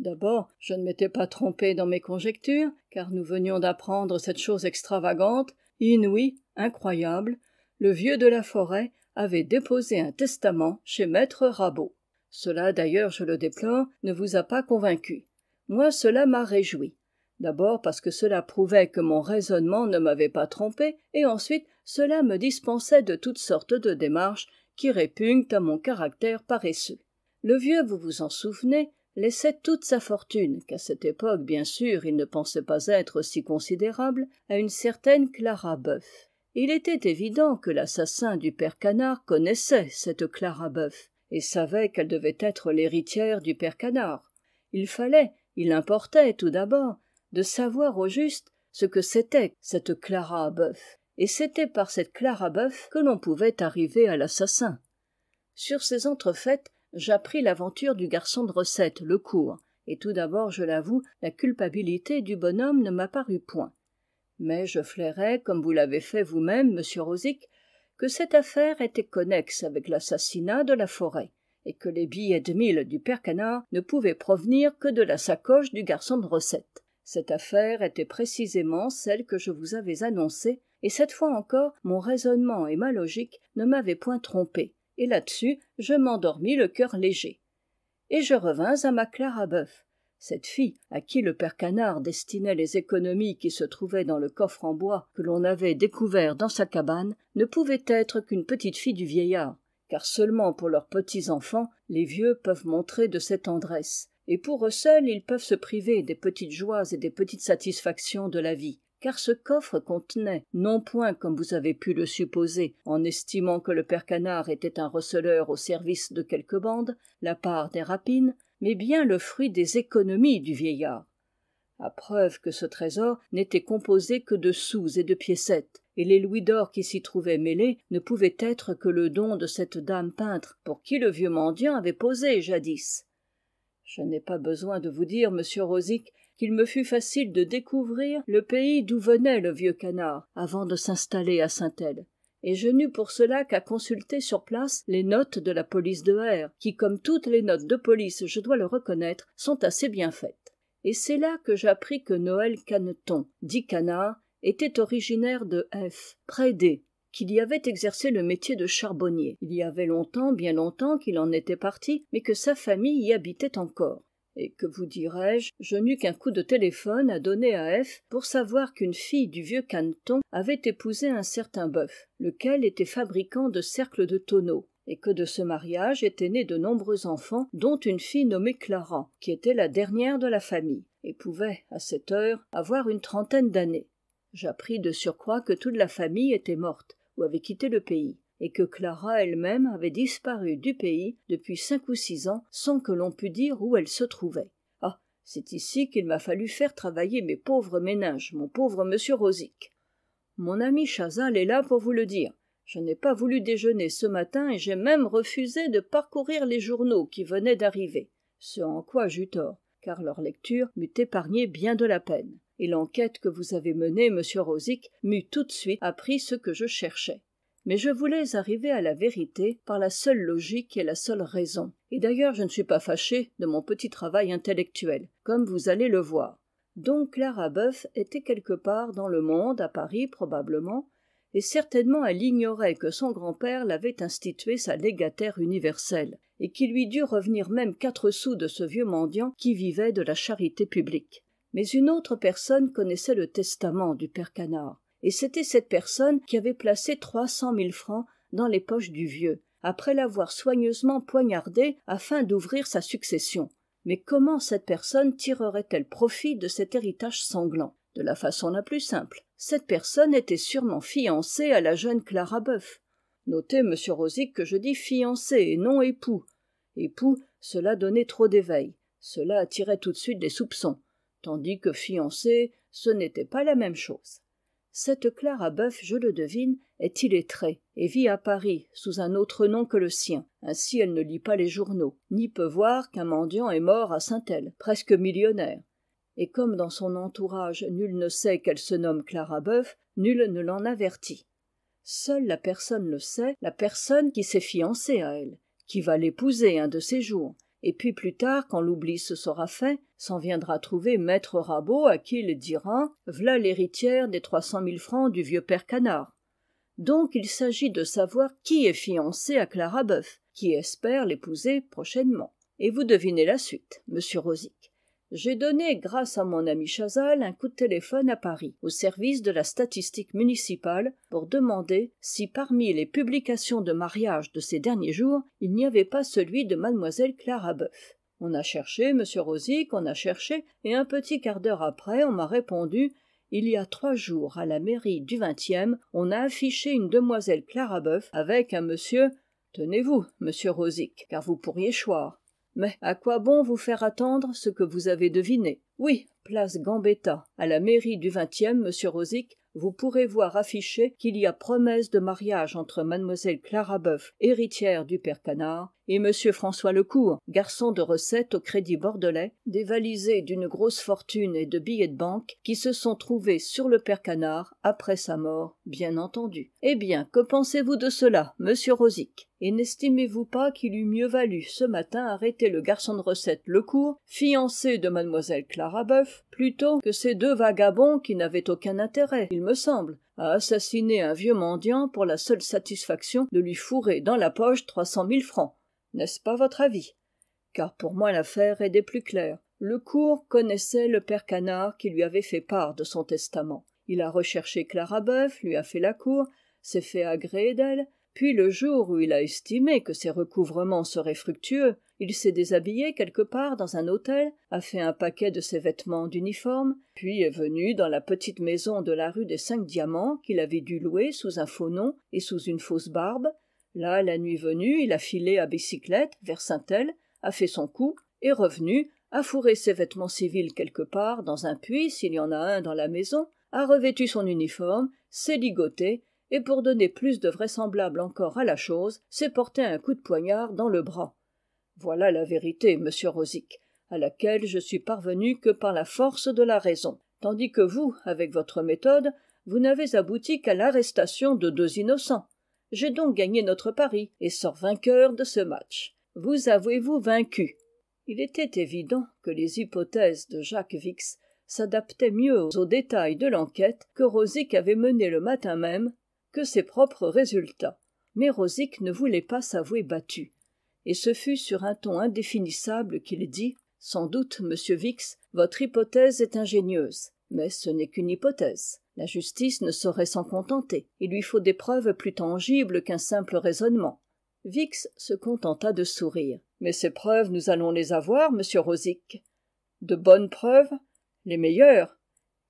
d'abord je ne m'étais pas trompé dans mes conjectures car nous venions d'apprendre cette chose extravagante inouïe incroyable le vieux de la forêt avait déposé un testament chez maître rabot cela d'ailleurs je le déplore ne vous a pas convaincu moi cela m'a réjoui d'abord parce que cela prouvait que mon raisonnement ne m'avait pas trompé et ensuite cela me dispensait de toutes sortes de démarches qui répugnent à mon caractère paresseux le vieux vous vous en souvenez laissait toute sa fortune qu'à cette époque bien sûr il ne pensait pas être si considérable à une certaine clara Boeuf il était évident que l'assassin du père canard connaissait cette clara Boeuf et savait qu'elle devait être l'héritière du père canard il fallait il importait tout d'abord de savoir au juste ce que c'était cette clara Boeuf. et c'était par cette clara Boeuf que l'on pouvait arriver à l'assassin sur ces entrefaites j'appris l'aventure du garçon de recette lecourt et tout d'abord je l'avoue la culpabilité du bonhomme ne m'apparut point mais je flairais, comme vous l'avez fait vous-même monsieur Rosic, que cette affaire était connexe avec l'assassinat de la forêt et que les billets de mille du père canard ne pouvaient provenir que de la sacoche du garçon de recette cette affaire était précisément celle que je vous avais annoncée et cette fois encore mon raisonnement et ma logique ne m'avaient point trompé et là-dessus je m'endormis le cœur léger et je revins à ma cette fille à qui le père canard destinait les économies qui se trouvaient dans le coffre en bois que l'on avait découvert dans sa cabane ne pouvait être qu'une petite fille du vieillard car seulement pour leurs petits enfants les vieux peuvent montrer de cette tendresse, et pour eux seuls ils peuvent se priver des petites joies et des petites satisfactions de la vie car ce coffre contenait non point comme vous avez pu le supposer en estimant que le père canard était un receleur au service de quelque bande la part des rapines mais bien le fruit des économies du vieillard à preuve que ce trésor n'était composé que de sous et de piécettes et les louis d'or qui s'y trouvaient mêlés ne pouvaient être que le don de cette dame peintre pour qui le vieux mendiant avait posé jadis je n'ai pas besoin de vous dire monsieur rosic qu'il me fut facile de découvrir le pays d'où venait le vieux canard avant de s'installer à Saint-Elle et je n'eus pour cela qu'à consulter sur place les notes de la police de r qui comme toutes les notes de police je dois le reconnaître sont assez bien faites et c'est là que j'appris que noël Caneton, dit canard était originaire de f près d qu'il y avait exercé le métier de charbonnier il y avait longtemps bien longtemps qu'il en était parti mais que sa famille y habitait encore et que vous dirai-je je n'eus qu'un coup de téléphone à donner à f pour savoir qu'une fille du vieux caneton avait épousé un certain bœuf lequel était fabricant de cercles de tonneaux et que de ce mariage étaient nés de nombreux enfants dont une fille nommée clara qui était la dernière de la famille et pouvait à cette heure avoir une trentaine d'années j'appris de surcroît que toute la famille était morte ou avait quitté le pays et que clara elle-même avait disparu du pays depuis cinq ou six ans sans que l'on pût dire où elle se trouvait ah c'est ici qu'il m'a fallu faire travailler mes pauvres méninges mon pauvre monsieur Rosic. mon ami chazal est là pour vous le dire je n'ai pas voulu déjeuner ce matin et j'ai même refusé de parcourir les journaux qui venaient d'arriver ce en quoi j'eus tort car leur lecture m'eût épargné bien de la peine et l'enquête que vous avez menée monsieur Rosic, m'eût tout de suite appris ce que je cherchais mais je voulais arriver à la vérité par la seule logique et la seule raison et d'ailleurs je ne suis pas fâché de mon petit travail intellectuel comme vous allez le voir Donc clara bœuf était quelque part dans le monde à paris probablement et certainement elle ignorait que son grand-père l'avait institué sa légataire universelle et qu'il lui dut revenir même quatre sous de ce vieux mendiant qui vivait de la charité publique mais une autre personne connaissait le testament du père canard et c'était cette personne qui avait placé trois cent mille francs dans les poches du vieux après l'avoir soigneusement poignardé afin d'ouvrir sa succession mais comment cette personne tirerait elle profit de cet héritage sanglant de la façon la plus simple cette personne était sûrement fiancée à la jeune clara Boeuf. notez monsieur rosic que je dis fiancée » et non époux époux cela donnait trop d'éveil cela attirait tout de suite des soupçons tandis que fiancée », ce n'était pas la même chose cette clara bœuf je le devine est illettrée et vit à paris sous un autre nom que le sien ainsi elle ne lit pas les journaux ni peut voir qu'un mendiant est mort à saint-el presque millionnaire et comme dans son entourage nul ne sait qu'elle se nomme clara bœuf nul ne l'en avertit seule la personne le sait la personne qui s'est fiancée à elle qui va l'épouser un de ces jours et puis plus tard quand l'oubli se sera fait s'en viendra trouver maître rabot à qui il dira v'là l'héritière des trois cent mille francs du vieux père canard donc il s'agit de savoir qui est fiancé à clara boeuf qui espère l'épouser prochainement et vous devinez la suite monsieur Rosic. j'ai donné grâce à mon ami chazal un coup de téléphone à paris au service de la statistique municipale pour demander si parmi les publications de mariage de ces derniers jours il n'y avait pas celui de Mademoiselle clara boeuf on a cherché monsieur Rosic, on a cherché et un petit quart d'heure après on m'a répondu il y a trois jours à la mairie du vingtième on a affiché une demoiselle Clarabeuf avec un monsieur tenez-vous monsieur Rosic, car vous pourriez choir mais à quoi bon vous faire attendre ce que vous avez deviné oui place gambetta à la mairie du vingtième monsieur Rosic, vous pourrez voir affiché qu'il y a promesse de mariage entre mademoiselle Clarabeuf, héritière du père canard et m françois lecourt garçon de recette au crédit bordelais dévalisé d'une grosse fortune et de billets de banque qui se sont trouvés sur le père canard après sa mort bien entendu eh bien que pensez-vous de cela monsieur Rosic et n'estimez-vous pas qu'il eût mieux valu ce matin arrêter le garçon de recette lecourt fiancé de Mademoiselle clara boeuf plutôt que ces deux vagabonds qui n'avaient aucun intérêt il me semble à assassiner un vieux mendiant pour la seule satisfaction de lui fourrer dans la poche trois cent mille francs n'est-ce pas votre avis car pour moi l'affaire est des plus claires Le court connaissait le père canard qui lui avait fait part de son testament il a recherché clara lui a fait la cour s'est fait agréer d'elle puis le jour où il a estimé que ses recouvrements seraient fructueux il s'est déshabillé quelque part dans un hôtel a fait un paquet de ses vêtements d'uniforme puis est venu dans la petite maison de la rue des cinq diamants qu'il avait dû louer sous un faux nom et sous une fausse barbe là la nuit venue il a filé à bicyclette vers saint-el a fait son coup est revenu a fourré ses vêtements civils quelque part dans un puits s'il y en a un dans la maison a revêtu son uniforme s'est ligoté et pour donner plus de vraisemblable encore à la chose s'est porté un coup de poignard dans le bras voilà la vérité monsieur rosic à laquelle je suis parvenu que par la force de la raison tandis que vous avec votre méthode vous n'avez abouti qu'à l'arrestation de deux innocents j'ai donc gagné notre pari et sors vainqueur de ce match vous avouez-vous vaincu il était évident que les hypothèses de jacques vix s'adaptaient mieux aux détails de l'enquête que rosic avait menée le matin même que ses propres résultats mais rosic ne voulait pas s'avouer battu et ce fut sur un ton indéfinissable qu'il dit sans doute monsieur vix votre hypothèse est ingénieuse mais ce n'est qu'une hypothèse la justice ne saurait s'en contenter il lui faut des preuves plus tangibles qu'un simple raisonnement vix se contenta de sourire mais ces preuves nous allons les avoir monsieur Rosic. de bonnes preuves les meilleures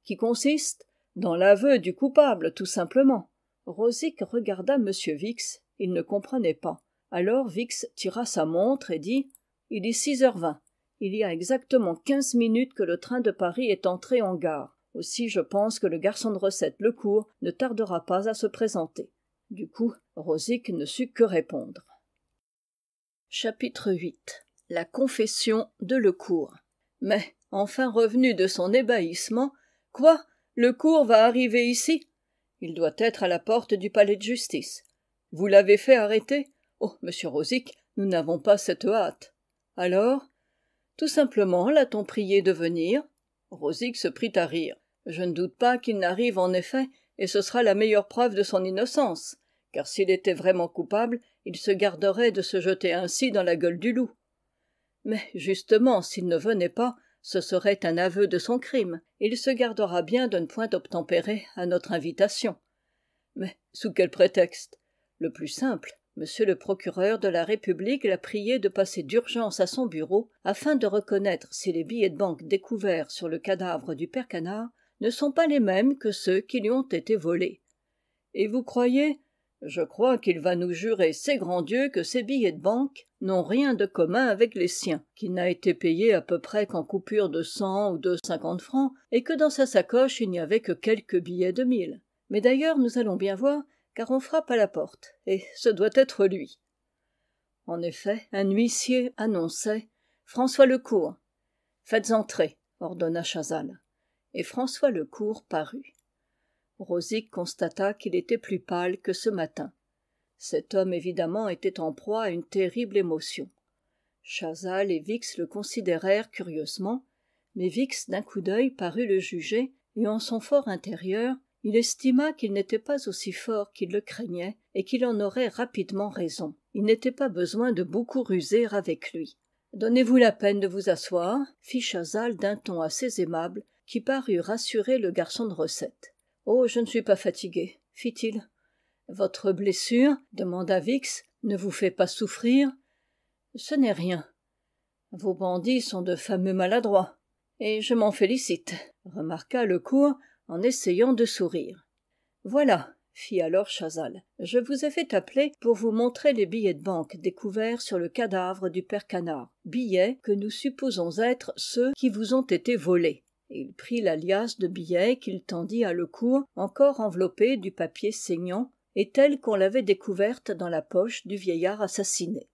qui consistent dans l'aveu du coupable tout simplement Rosic regarda m vix il ne comprenait pas alors vix tira sa montre et dit il est six heures vingt il y a exactement quinze minutes que le train de paris est entré en gare aussi je pense que le garçon de recette lecourt ne tardera pas à se présenter du coup rosic ne sut que répondre chapitre viii la confession de Lecour mais enfin revenu de son ébahissement quoi lecourt va arriver ici il doit être à la porte du palais de justice vous l'avez fait arrêter oh monsieur rosic nous n'avons pas cette hâte alors tout simplement l'a-t-on prié de venir rosic se prit à rire je ne doute pas qu'il n'arrive en effet et ce sera la meilleure preuve de son innocence car s'il était vraiment coupable il se garderait de se jeter ainsi dans la gueule du loup mais justement s'il ne venait pas ce serait un aveu de son crime et il se gardera bien de ne point obtempérer à notre invitation mais sous quel prétexte le plus simple m le procureur de la république l'a prié de passer d'urgence à son bureau afin de reconnaître si les billets de banque découverts sur le cadavre du père canard ne sont pas les mêmes que ceux qui lui ont été volés et vous croyez je crois qu'il va nous jurer ces grands dieux que ces billets de banque n'ont rien de commun avec les siens qu'il n'a été payé à peu près qu'en coupure de cent ou de cinquante francs et que dans sa sacoche il n'y avait que quelques billets de mille mais d'ailleurs nous allons bien voir car on frappe à la porte et ce doit être lui en effet un huissier annonçait françois lecourt faites entrer ordonna chazal et françois lecourt parut Rosic constata qu'il était plus pâle que ce matin cet homme évidemment était en proie à une terrible émotion Chazal et vix le considérèrent curieusement mais vix d'un coup d'œil parut le juger et en son fort intérieur il estima qu'il n'était pas aussi fort qu'il le craignait et qu'il en aurait rapidement raison il n'était pas besoin de beaucoup ruser avec lui donnez-vous la peine de vous asseoir fit chazal d'un ton assez aimable qui parut rassurer le garçon de recette oh je ne suis pas fatigué fit-il votre blessure demanda vix ne vous fait pas souffrir ce n'est rien vos bandits sont de fameux maladroits et je m'en félicite remarqua le court en essayant de sourire voilà fit alors chazal je vous ai fait appeler pour vous montrer les billets de banque découverts sur le cadavre du père canard billets que nous supposons être ceux qui vous ont été volés il prit la liasse de billets qu'il tendit à lecourt encore enveloppée du papier saignant et telle qu'on l'avait découverte dans la poche du vieillard assassiné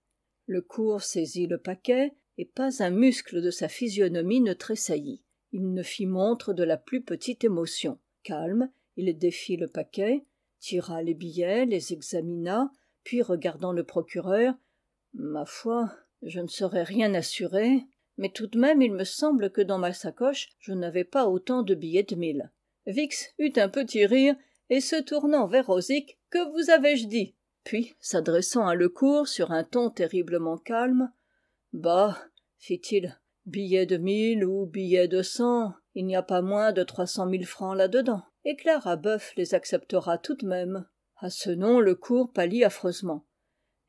lecourt saisit le paquet et pas un muscle de sa physionomie ne tressaillit il ne fit montre de la plus petite émotion calme il défit le paquet tira les billets les examina puis regardant le procureur ma foi je ne saurais rien assurer mais tout de même il me semble que dans ma sacoche je n'avais pas autant de billets de mille vix eut un petit rire et se tournant vers rosic que vous avais-je dit puis s'adressant à lecourt sur un ton terriblement calme bah fit-il billets de mille ou billets de cent il n'y a pas moins de trois cent mille francs là-dedans et clara boeuf les acceptera tout de même À ce nom lecourt pâlit affreusement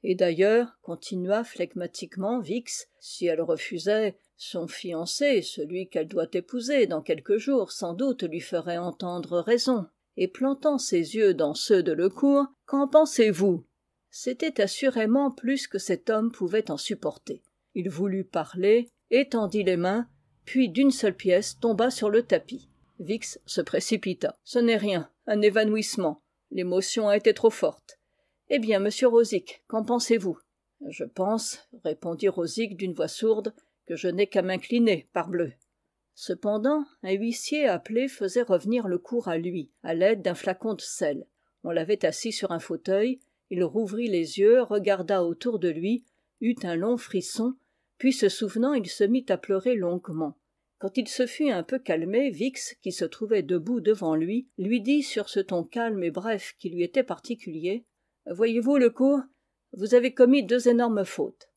et d'ailleurs continua flegmatiquement vix si elle refusait son fiancé celui qu'elle doit épouser dans quelques jours sans doute lui ferait entendre raison et plantant ses yeux dans ceux de lecourt qu'en pensez-vous c'était assurément plus que cet homme pouvait en supporter il voulut parler étendit les mains puis d'une seule pièce tomba sur le tapis vix se précipita ce n'est rien un évanouissement l'émotion a été trop forte eh bien monsieur Rosic, qu'en pensez-vous je pense répondit Rosic d'une voix sourde que je n'ai qu'à m'incliner parbleu cependant un huissier appelé faisait revenir le cours à lui à l'aide d'un flacon de sel on l'avait assis sur un fauteuil il rouvrit les yeux regarda autour de lui eut un long frisson puis se souvenant il se mit à pleurer longuement quand il se fut un peu calmé vix qui se trouvait debout devant lui lui dit sur ce ton calme et bref qui lui était particulier voyez-vous le cours vous avez commis deux énormes fautes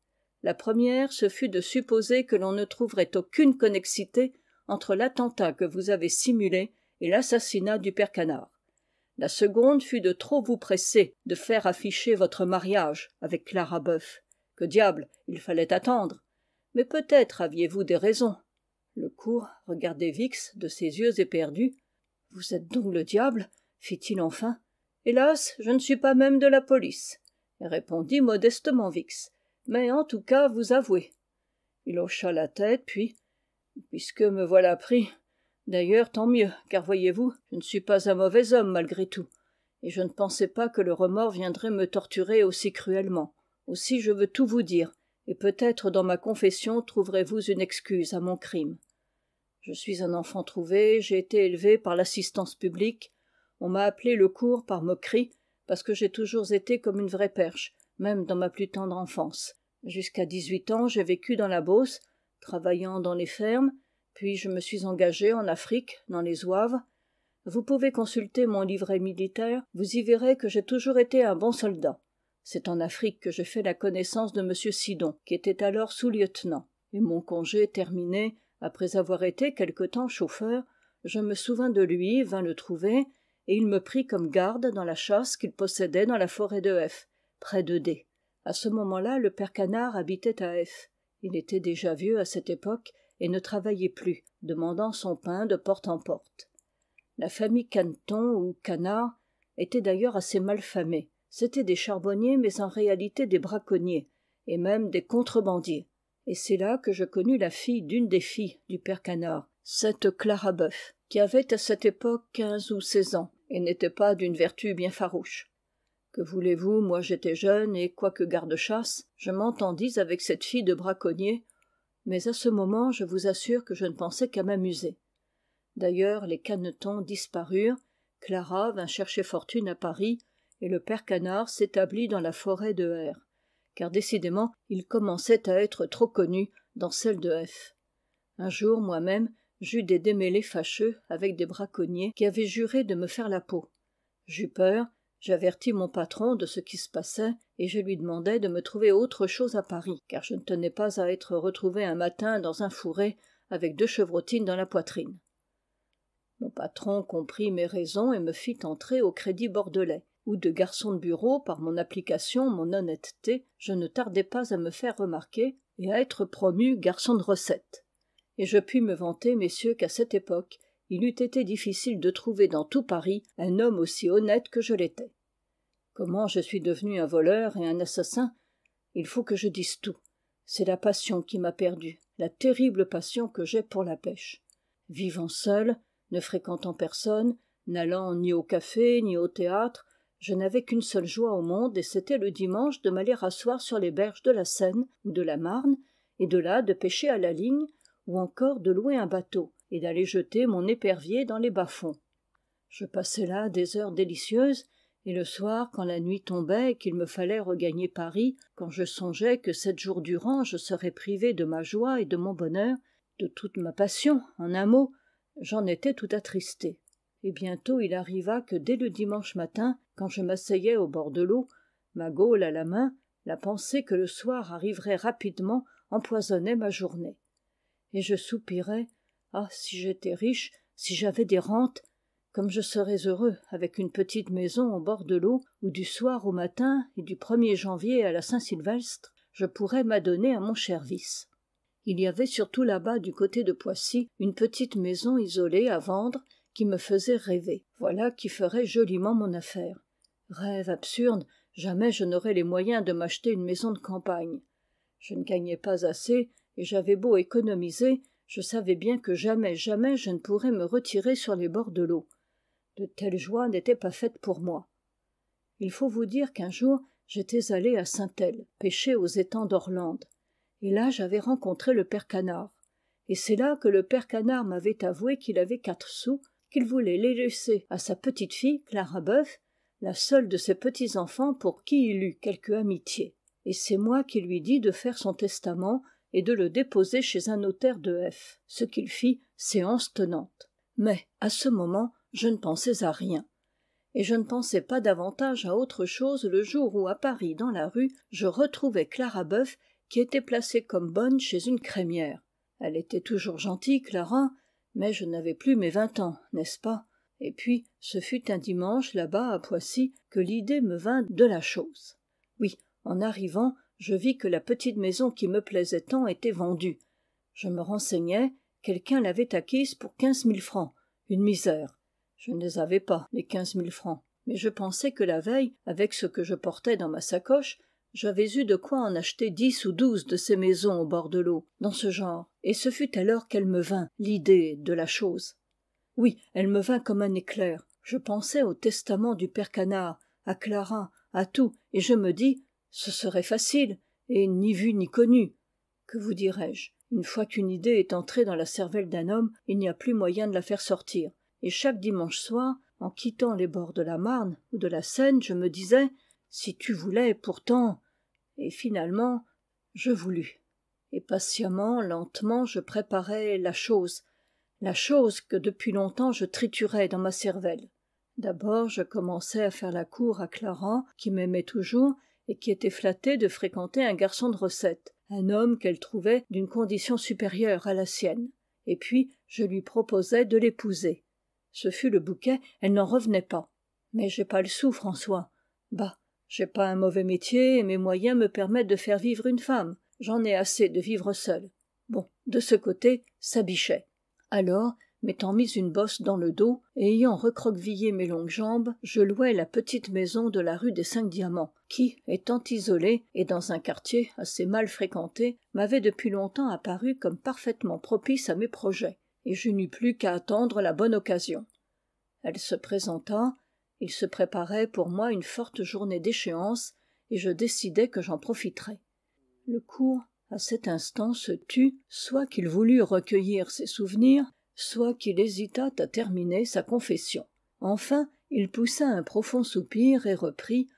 la première ce fut de supposer que l'on ne trouverait aucune connexité entre l'attentat que vous avez simulé et l'assassinat du père canard la seconde fut de trop vous presser de faire afficher votre mariage avec clara Boeuf. que diable il fallait attendre mais peut-être aviez-vous des raisons Le cours regardait vix de ses yeux éperdus vous êtes donc le diable fit-il enfin hélas je ne suis pas même de la police répondit modestement vix mais en tout cas vous avouez il hocha la tête puis puisque me voilà pris d'ailleurs tant mieux car voyez-vous je ne suis pas un mauvais homme malgré tout et je ne pensais pas que le remords viendrait me torturer aussi cruellement aussi je veux tout vous dire et peut-être dans ma confession trouverez-vous une excuse à mon crime je suis un enfant trouvé j'ai été élevé par l'assistance publique on m'a appelé le cours par moquerie parce que j'ai toujours été comme une vraie perche même dans ma plus tendre enfance jusqu'à dix-huit ans j'ai vécu dans la beauce travaillant dans les fermes puis je me suis engagé en afrique dans les Ouaves. vous pouvez consulter mon livret militaire vous y verrez que j'ai toujours été un bon soldat c'est en afrique que j'ai fait la connaissance de m sidon qui était alors sous-lieutenant et mon congé terminé après avoir été quelque temps chauffeur je me souvins de lui vins le trouver et il me prit comme garde dans la chasse qu'il possédait dans la forêt de f près de d À ce moment-là le père canard habitait à f il était déjà vieux à cette époque et ne travaillait plus demandant son pain de porte en porte la famille caneton ou canard était d'ailleurs assez mal famée c'étaient des charbonniers mais en réalité des braconniers et même des contrebandiers et c'est là que je connus la fille d'une des filles du père canard cette clara Boeuf, qui avait à cette époque quinze ou seize ans et n'était pas d'une vertu bien farouche que voulez-vous moi j'étais jeune et quoique garde-chasse je m'entendis avec cette fille de braconnier mais à ce moment je vous assure que je ne pensais qu'à m'amuser d'ailleurs les canetons disparurent clara vint chercher fortune à paris et le père canard s'établit dans la forêt de r car décidément il commençait à être trop connu dans celle de f un jour moi-même j'eus des démêlés fâcheux avec des braconniers qui avaient juré de me faire la peau j'eus peur j'avertis mon patron de ce qui se passait et je lui demandai de me trouver autre chose à paris car je ne tenais pas à être retrouvé un matin dans un fourré avec deux chevrotines dans la poitrine mon patron comprit mes raisons et me fit entrer au crédit bordelais où de garçon de bureau par mon application mon honnêteté je ne tardai pas à me faire remarquer et à être promu garçon de recette et je puis me vanter messieurs qu'à cette époque il eût été difficile de trouver dans tout paris un homme aussi honnête que je l'étais comment je suis devenu un voleur et un assassin il faut que je dise tout c'est la passion qui m'a perdu la terrible passion que j'ai pour la pêche vivant seul ne fréquentant personne n'allant ni au café ni au théâtre je n'avais qu'une seule joie au monde et c'était le dimanche de m'aller asseoir sur les berges de la seine ou de la marne et de là de pêcher à la ligne ou encore de louer un bateau et d'aller jeter mon épervier dans les bas-fonds je passais là des heures délicieuses et le soir quand la nuit tombait et qu'il me fallait regagner paris quand je songeais que sept jours durant je serais privé de ma joie et de mon bonheur de toute ma passion en un mot j'en étais tout attristé et bientôt il arriva que dès le dimanche matin quand je m'asseyais au bord de l'eau ma gaule à la main la pensée que le soir arriverait rapidement empoisonnait ma journée et je soupirais ah si j'étais riche si j'avais des rentes comme je serais heureux avec une petite maison au bord de l'eau où du soir au matin et du er janvier à la saint sylvestre je pourrais m'adonner à mon cher vice il y avait surtout là-bas du côté de poissy une petite maison isolée à vendre qui me faisait rêver voilà qui ferait joliment mon affaire rêve absurde jamais je n'aurais les moyens de m'acheter une maison de campagne je ne gagnais pas assez j'avais beau économiser je savais bien que jamais jamais je ne pourrais me retirer sur les bords de l'eau de telles joies n'étaient pas faites pour moi il faut vous dire qu'un jour j'étais allé à saint El, pêcher aux étangs d'orlande et là j'avais rencontré le père canard et c'est là que le père canard m'avait avoué qu'il avait quatre sous qu'il voulait les laisser à sa petite-fille clara Boeuf, la seule de ses petits-enfants pour qui il eût quelque amitié et c'est moi qui lui dis de faire son testament et de le déposer chez un notaire de f ce qu'il fit séance tenante mais à ce moment je ne pensais à rien et je ne pensais pas davantage à autre chose le jour où à paris dans la rue je retrouvai clara Boeuf qui était placée comme bonne chez une crémière elle était toujours gentille clara mais je n'avais plus mes vingt ans n'est-ce pas et puis ce fut un dimanche là-bas à poissy que l'idée me vint de la chose oui en arrivant je vis que la petite maison qui me plaisait tant était vendue je me renseignai quelqu'un l'avait acquise pour quinze mille francs une misère je ne les avais pas les quinze mille francs mais je pensais que la veille avec ce que je portais dans ma sacoche j'avais eu de quoi en acheter dix ou douze de ces maisons au bord de l'eau dans ce genre et ce fut alors qu'elle me vint l'idée de la chose oui elle me vint comme un éclair je pensais au testament du père canard à clara à tout et je me dis ce serait facile et ni vu ni connu que vous dirai-je une fois qu'une idée est entrée dans la cervelle d'un homme il n'y a plus moyen de la faire sortir et chaque dimanche soir en quittant les bords de la marne ou de la seine je me disais si tu voulais pourtant et finalement je voulus et patiemment lentement je préparais la chose la chose que depuis longtemps je triturais dans ma cervelle d'abord je commençai à faire la cour à clara qui m'aimait toujours et qui était flattée de fréquenter un garçon de recette un homme qu'elle trouvait d'une condition supérieure à la sienne et puis je lui proposai de l'épouser ce fut le bouquet elle n'en revenait pas mais j'ai pas le sou françois bah j'ai pas un mauvais métier et mes moyens me permettent de faire vivre une femme j'en ai assez de vivre seule bon de ce côté ça alors m'étant mis une bosse dans le dos et ayant recroquevillé mes longues jambes je louai la petite maison de la rue des cinq diamants qui étant isolée et dans un quartier assez mal fréquenté m'avait depuis longtemps apparu comme parfaitement propice à mes projets et je n'eus plus qu'à attendre la bonne occasion elle se présenta il se préparait pour moi une forte journée d'échéance et je décidai que j'en profiterais le cours à cet instant se tut soit qu'il voulût recueillir ses souvenirs soit qu'il hésitât à terminer sa confession enfin il poussa un profond soupir et reprit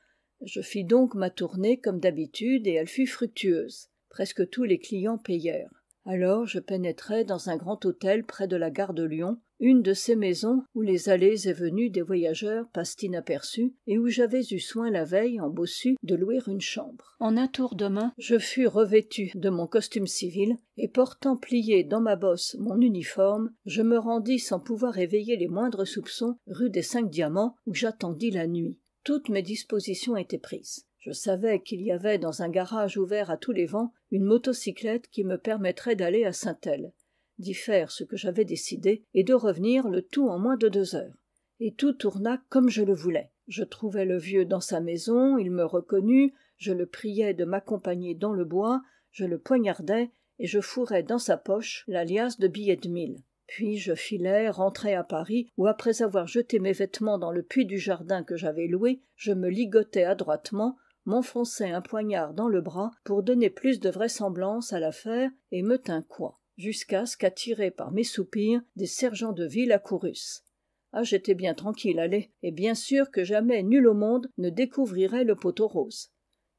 je fis donc ma tournée comme d'habitude et elle fut fructueuse presque tous les clients payèrent alors je pénétrai dans un grand hôtel près de la gare de lyon une de ces maisons où les allées et venues des voyageurs passent inaperçues et où j'avais eu soin la veille en bossu de louer une chambre en un tour de main je fus revêtu de mon costume civil et portant plié dans ma bosse mon uniforme je me rendis sans pouvoir éveiller les moindres soupçons rue des cinq diamants où j'attendis la nuit toutes mes dispositions étaient prises je savais qu'il y avait dans un garage ouvert à tous les vents une motocyclette qui me permettrait d'aller à saint-el d'y faire ce que j'avais décidé et de revenir le tout en moins de deux heures et tout tourna comme je le voulais je trouvai le vieux dans sa maison il me reconnut je le priai de m'accompagner dans le bois je le poignardai et je fourrai dans sa poche la liasse de billets de mille puis je filai rentrai à paris où après avoir jeté mes vêtements dans le puits du jardin que j'avais loué je me ligotai adroitement m'enfonçai un poignard dans le bras pour donner plus de vraisemblance à l'affaire et me tins quoi jusqu'à ce qu'attirés par mes soupirs des sergents de ville accourus ah j'étais bien tranquille allez et bien sûr que jamais nul au monde ne découvrirait le poteau rose.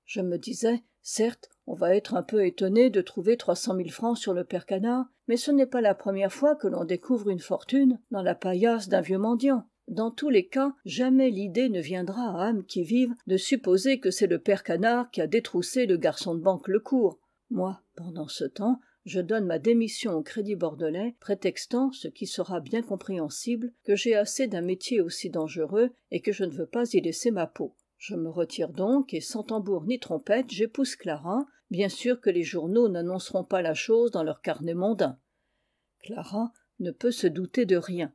je me disais certes on va être un peu étonné de trouver trois cent mille francs sur le père canard mais ce n'est pas la première fois que l'on découvre une fortune dans la paillasse d'un vieux mendiant dans tous les cas jamais l'idée ne viendra à âme qui vive de supposer que c'est le père canard qui a détroussé le garçon de banque lecourt moi pendant ce temps je donne ma démission au crédit bordelais prétextant ce qui sera bien compréhensible que j'ai assez d'un métier aussi dangereux et que je ne veux pas y laisser ma peau je me retire donc et sans tambour ni trompette j'épouse clara bien sûr que les journaux n'annonceront pas la chose dans leur carnet mondain. clara ne peut se douter de rien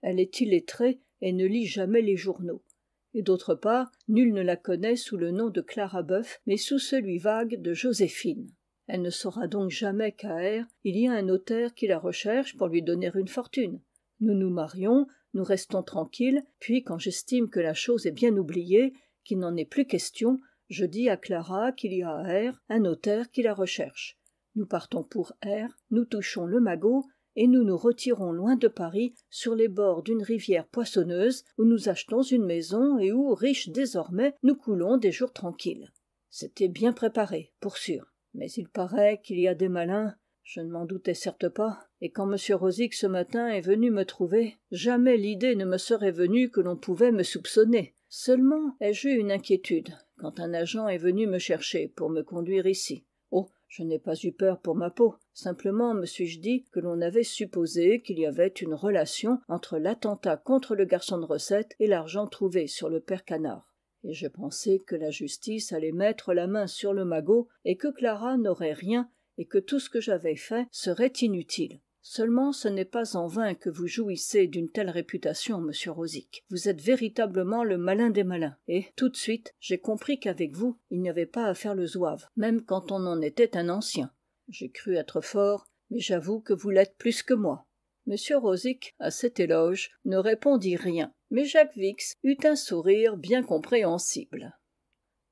elle est illettrée et ne lit jamais les journaux et d'autre part nul ne la connaît sous le nom de clara Boeuf, mais sous celui vague de joséphine elle ne saura donc jamais qu'à r il y a un notaire qui la recherche pour lui donner une fortune nous nous marions nous restons tranquilles puis quand j'estime que la chose est bien oubliée qu'il n'en est plus question je dis à clara qu'il y a à r un notaire qui la recherche nous partons pour r nous touchons le magot et nous nous retirons loin de paris sur les bords d'une rivière poissonneuse où nous achetons une maison et où riches désormais nous coulons des jours tranquilles c'était bien préparé pour sûr mais il paraît qu'il y a des malins je ne m'en doutais certes pas et quand m Rosic ce matin est venu me trouver jamais l'idée ne me serait venue que l'on pouvait me soupçonner seulement ai-je eu une inquiétude quand un agent est venu me chercher pour me conduire ici oh je n'ai pas eu peur pour ma peau simplement me suis-je dit que l'on avait supposé qu'il y avait une relation entre l'attentat contre le garçon de recette et l'argent trouvé sur le père Canard et j'ai pensé que la justice allait mettre la main sur le magot et que clara n'aurait rien et que tout ce que j'avais fait serait inutile seulement ce n'est pas en vain que vous jouissez d'une telle réputation monsieur rosic vous êtes véritablement le malin des malins et tout de suite j'ai compris qu'avec vous il n'y avait pas à faire le zouave même quand on en était un ancien j'ai cru être fort mais j'avoue que vous l'êtes plus que moi m Rosic, à cet éloge ne répondit rien mais jacques vix eut un sourire bien compréhensible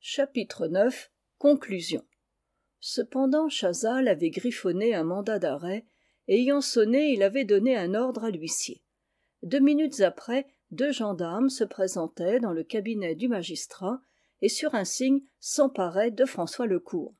chapitre ix conclusion cependant chazal avait griffonné un mandat d'arrêt et ayant sonné il avait donné un ordre à l'huissier deux minutes après deux gendarmes se présentaient dans le cabinet du magistrat et sur un signe s'emparaient de françois lecourt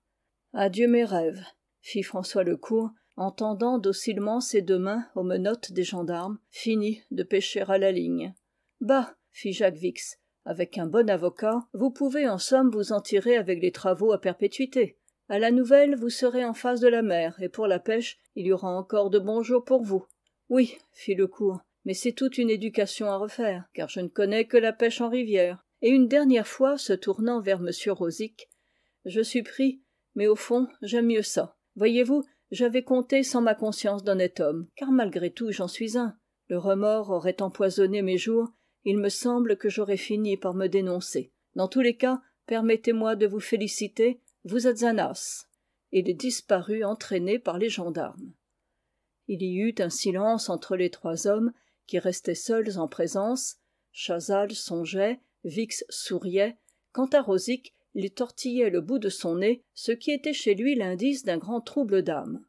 adieu mes rêves fit françois lecourt entendant tendant docilement ses deux mains aux menottes des gendarmes finit de pêcher à la ligne bah fit jacques vix avec un bon avocat vous pouvez en somme vous en tirer avec les travaux à perpétuité À la nouvelle vous serez en face de la mer et pour la pêche il y aura encore de bons jours pour vous oui fit le cours, « mais c'est toute une éducation à refaire car je ne connais que la pêche en rivière et une dernière fois se tournant vers m rosic je suis pris mais au fond j'aime mieux ça voyez-vous j'avais compté sans ma conscience d'honnête homme car malgré tout j'en suis un le remords aurait empoisonné mes jours il me semble que j'aurais fini par me dénoncer dans tous les cas permettez-moi de vous féliciter vous êtes un as il disparut entraîné par les gendarmes il y eut un silence entre les trois hommes qui restaient seuls en présence chazal songeait vix souriait quant à rosic il tortillait le bout de son nez ce qui était chez lui l'indice d'un grand trouble d'âme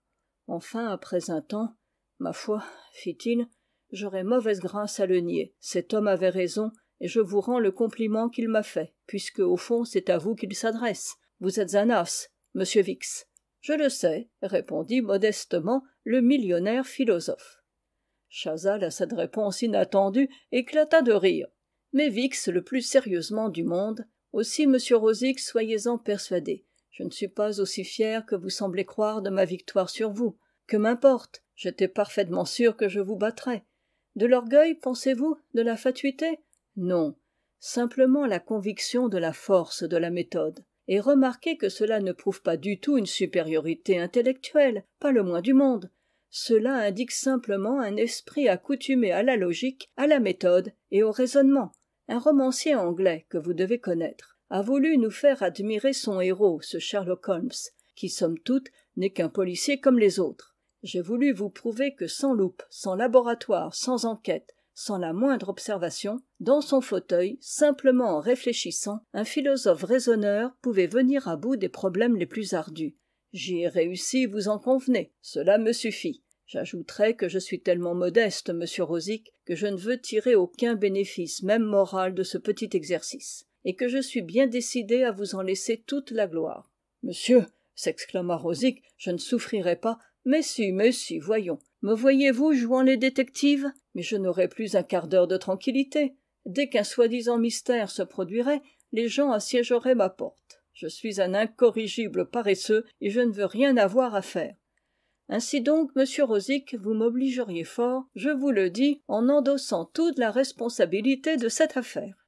enfin après un temps ma foi fit-il j'aurais mauvaise grâce à le nier cet homme avait raison et je vous rends le compliment qu'il m'a fait puisque au fond c'est à vous qu'il s'adresse vous êtes un as monsieur vix je le sais répondit modestement le millionnaire philosophe chazal à cette réponse inattendue éclata de rire mais vix le plus sérieusement du monde aussi monsieur Rosic, soyez-en persuadé je ne suis pas aussi fier que vous semblez croire de ma victoire sur vous que m'importe j'étais parfaitement sûr que je vous battrais de l'orgueil pensez-vous de la fatuité non simplement la conviction de la force de la méthode et remarquez que cela ne prouve pas du tout une supériorité intellectuelle pas le moins du monde cela indique simplement un esprit accoutumé à la logique à la méthode et au raisonnement un romancier anglais que vous devez connaître a voulu nous faire admirer son héros ce sherlock holmes qui somme toute n'est qu'un policier comme les autres j'ai voulu vous prouver que sans loupe sans laboratoire sans enquête sans la moindre observation dans son fauteuil simplement en réfléchissant un philosophe raisonneur pouvait venir à bout des problèmes les plus ardus j'y ai réussi vous en convenez cela me suffit j'ajouterai que je suis tellement modeste monsieur Rosic, que je ne veux tirer aucun bénéfice même moral de ce petit exercice et que je suis bien décidé à vous en laisser toute la gloire monsieur s'exclama Rosic, je ne souffrirai pas mais si mais si voyons me voyez-vous jouant les détectives mais je n'aurai plus un quart d'heure de tranquillité dès qu'un soi-disant mystère se produirait les gens assiégeraient ma porte je suis un incorrigible paresseux et je ne veux rien avoir à faire ainsi donc monsieur Rosic, vous m'obligeriez fort je vous le dis en endossant toute la responsabilité de cette affaire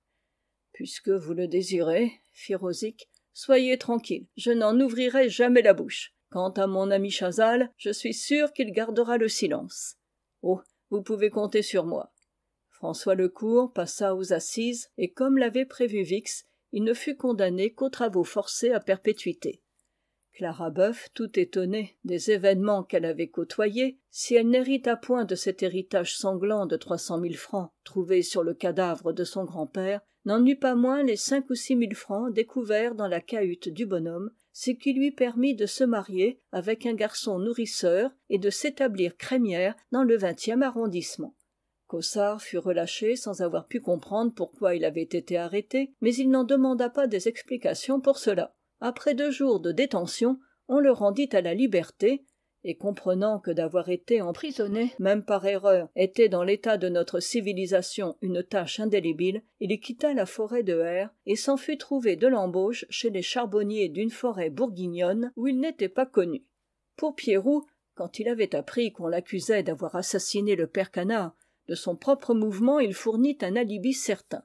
puisque vous le désirez fit Rosic, soyez tranquille je n'en ouvrirai jamais la bouche quant à mon ami chazal je suis sûr qu'il gardera le silence oh vous pouvez compter sur moi françois lecourt passa aux assises et comme l'avait prévu vix il ne fut condamné qu'aux travaux forcés à perpétuité clara boeuf tout étonnée des événements qu'elle avait côtoyés si elle n'hérita point de cet héritage sanglant de trois cent mille francs trouvés sur le cadavre de son grand-père n'en eut pas moins les cinq ou six mille francs découverts dans la cahute du bonhomme ce qui lui permit de se marier avec un garçon nourrisseur et de s'établir crémière dans le vingtième arrondissement cossard fut relâché sans avoir pu comprendre pourquoi il avait été arrêté mais il n'en demanda pas des explications pour cela après deux jours de détention on le rendit à la liberté et comprenant que d'avoir été emprisonné même par erreur était dans l'état de notre civilisation une tâche indélébile il quitta la forêt de r et s'en fut trouver de l'embauche chez les charbonniers d'une forêt bourguignonne où il n'était pas connu pour pierroux quand il avait appris qu'on l'accusait d'avoir assassiné le père canard de son propre mouvement il fournit un alibi certain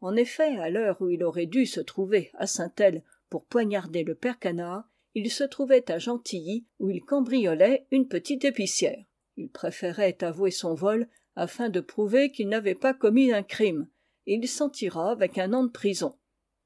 en effet à l'heure où il aurait dû se trouver à saint-el pour poignarder le père canard il se trouvait à gentilly où il cambriolait une petite épicière il préférait avouer son vol afin de prouver qu'il n'avait pas commis un crime et il s'en tira avec un an de prison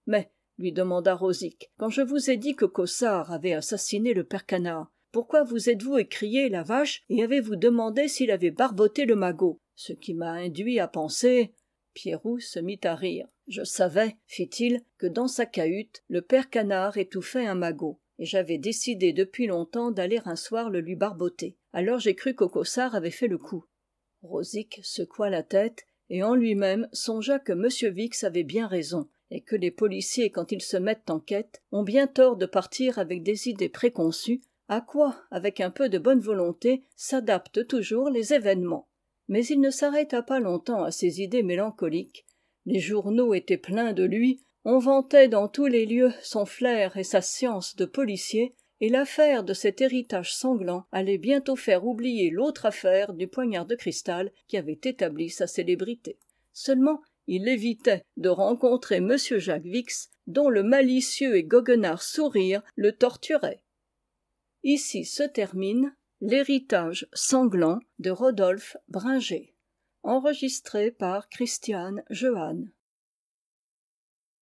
mais lui demanda rosic quand je vous ai dit que cossard avait assassiné le père canard pourquoi vous êtes-vous écrié la vache et avez-vous demandé s'il avait barboté le magot ce qui m'a induit à penser Pierrot se mit à rire je savais fit-il que dans sa cahute le père canard étouffait un magot et j'avais décidé depuis longtemps d'aller un soir le lui barboter alors j'ai cru caussard avait fait le coup rosic secoua la tête et en lui-même songea que m vix avait bien raison et que les policiers quand ils se mettent en quête ont bien tort de partir avec des idées préconçues à quoi avec un peu de bonne volonté s'adaptent toujours les événements mais il ne s'arrêta pas longtemps à ces idées mélancoliques les journaux étaient pleins de lui on vantait dans tous les lieux son flair et sa science de policier et l'affaire de cet héritage sanglant allait bientôt faire oublier l'autre affaire du poignard de cristal qui avait établi sa célébrité seulement il évitait de rencontrer m jacques vix dont le malicieux et goguenard sourire le torturait ici se termine l'héritage sanglant de rodolphe bringer enregistré par christian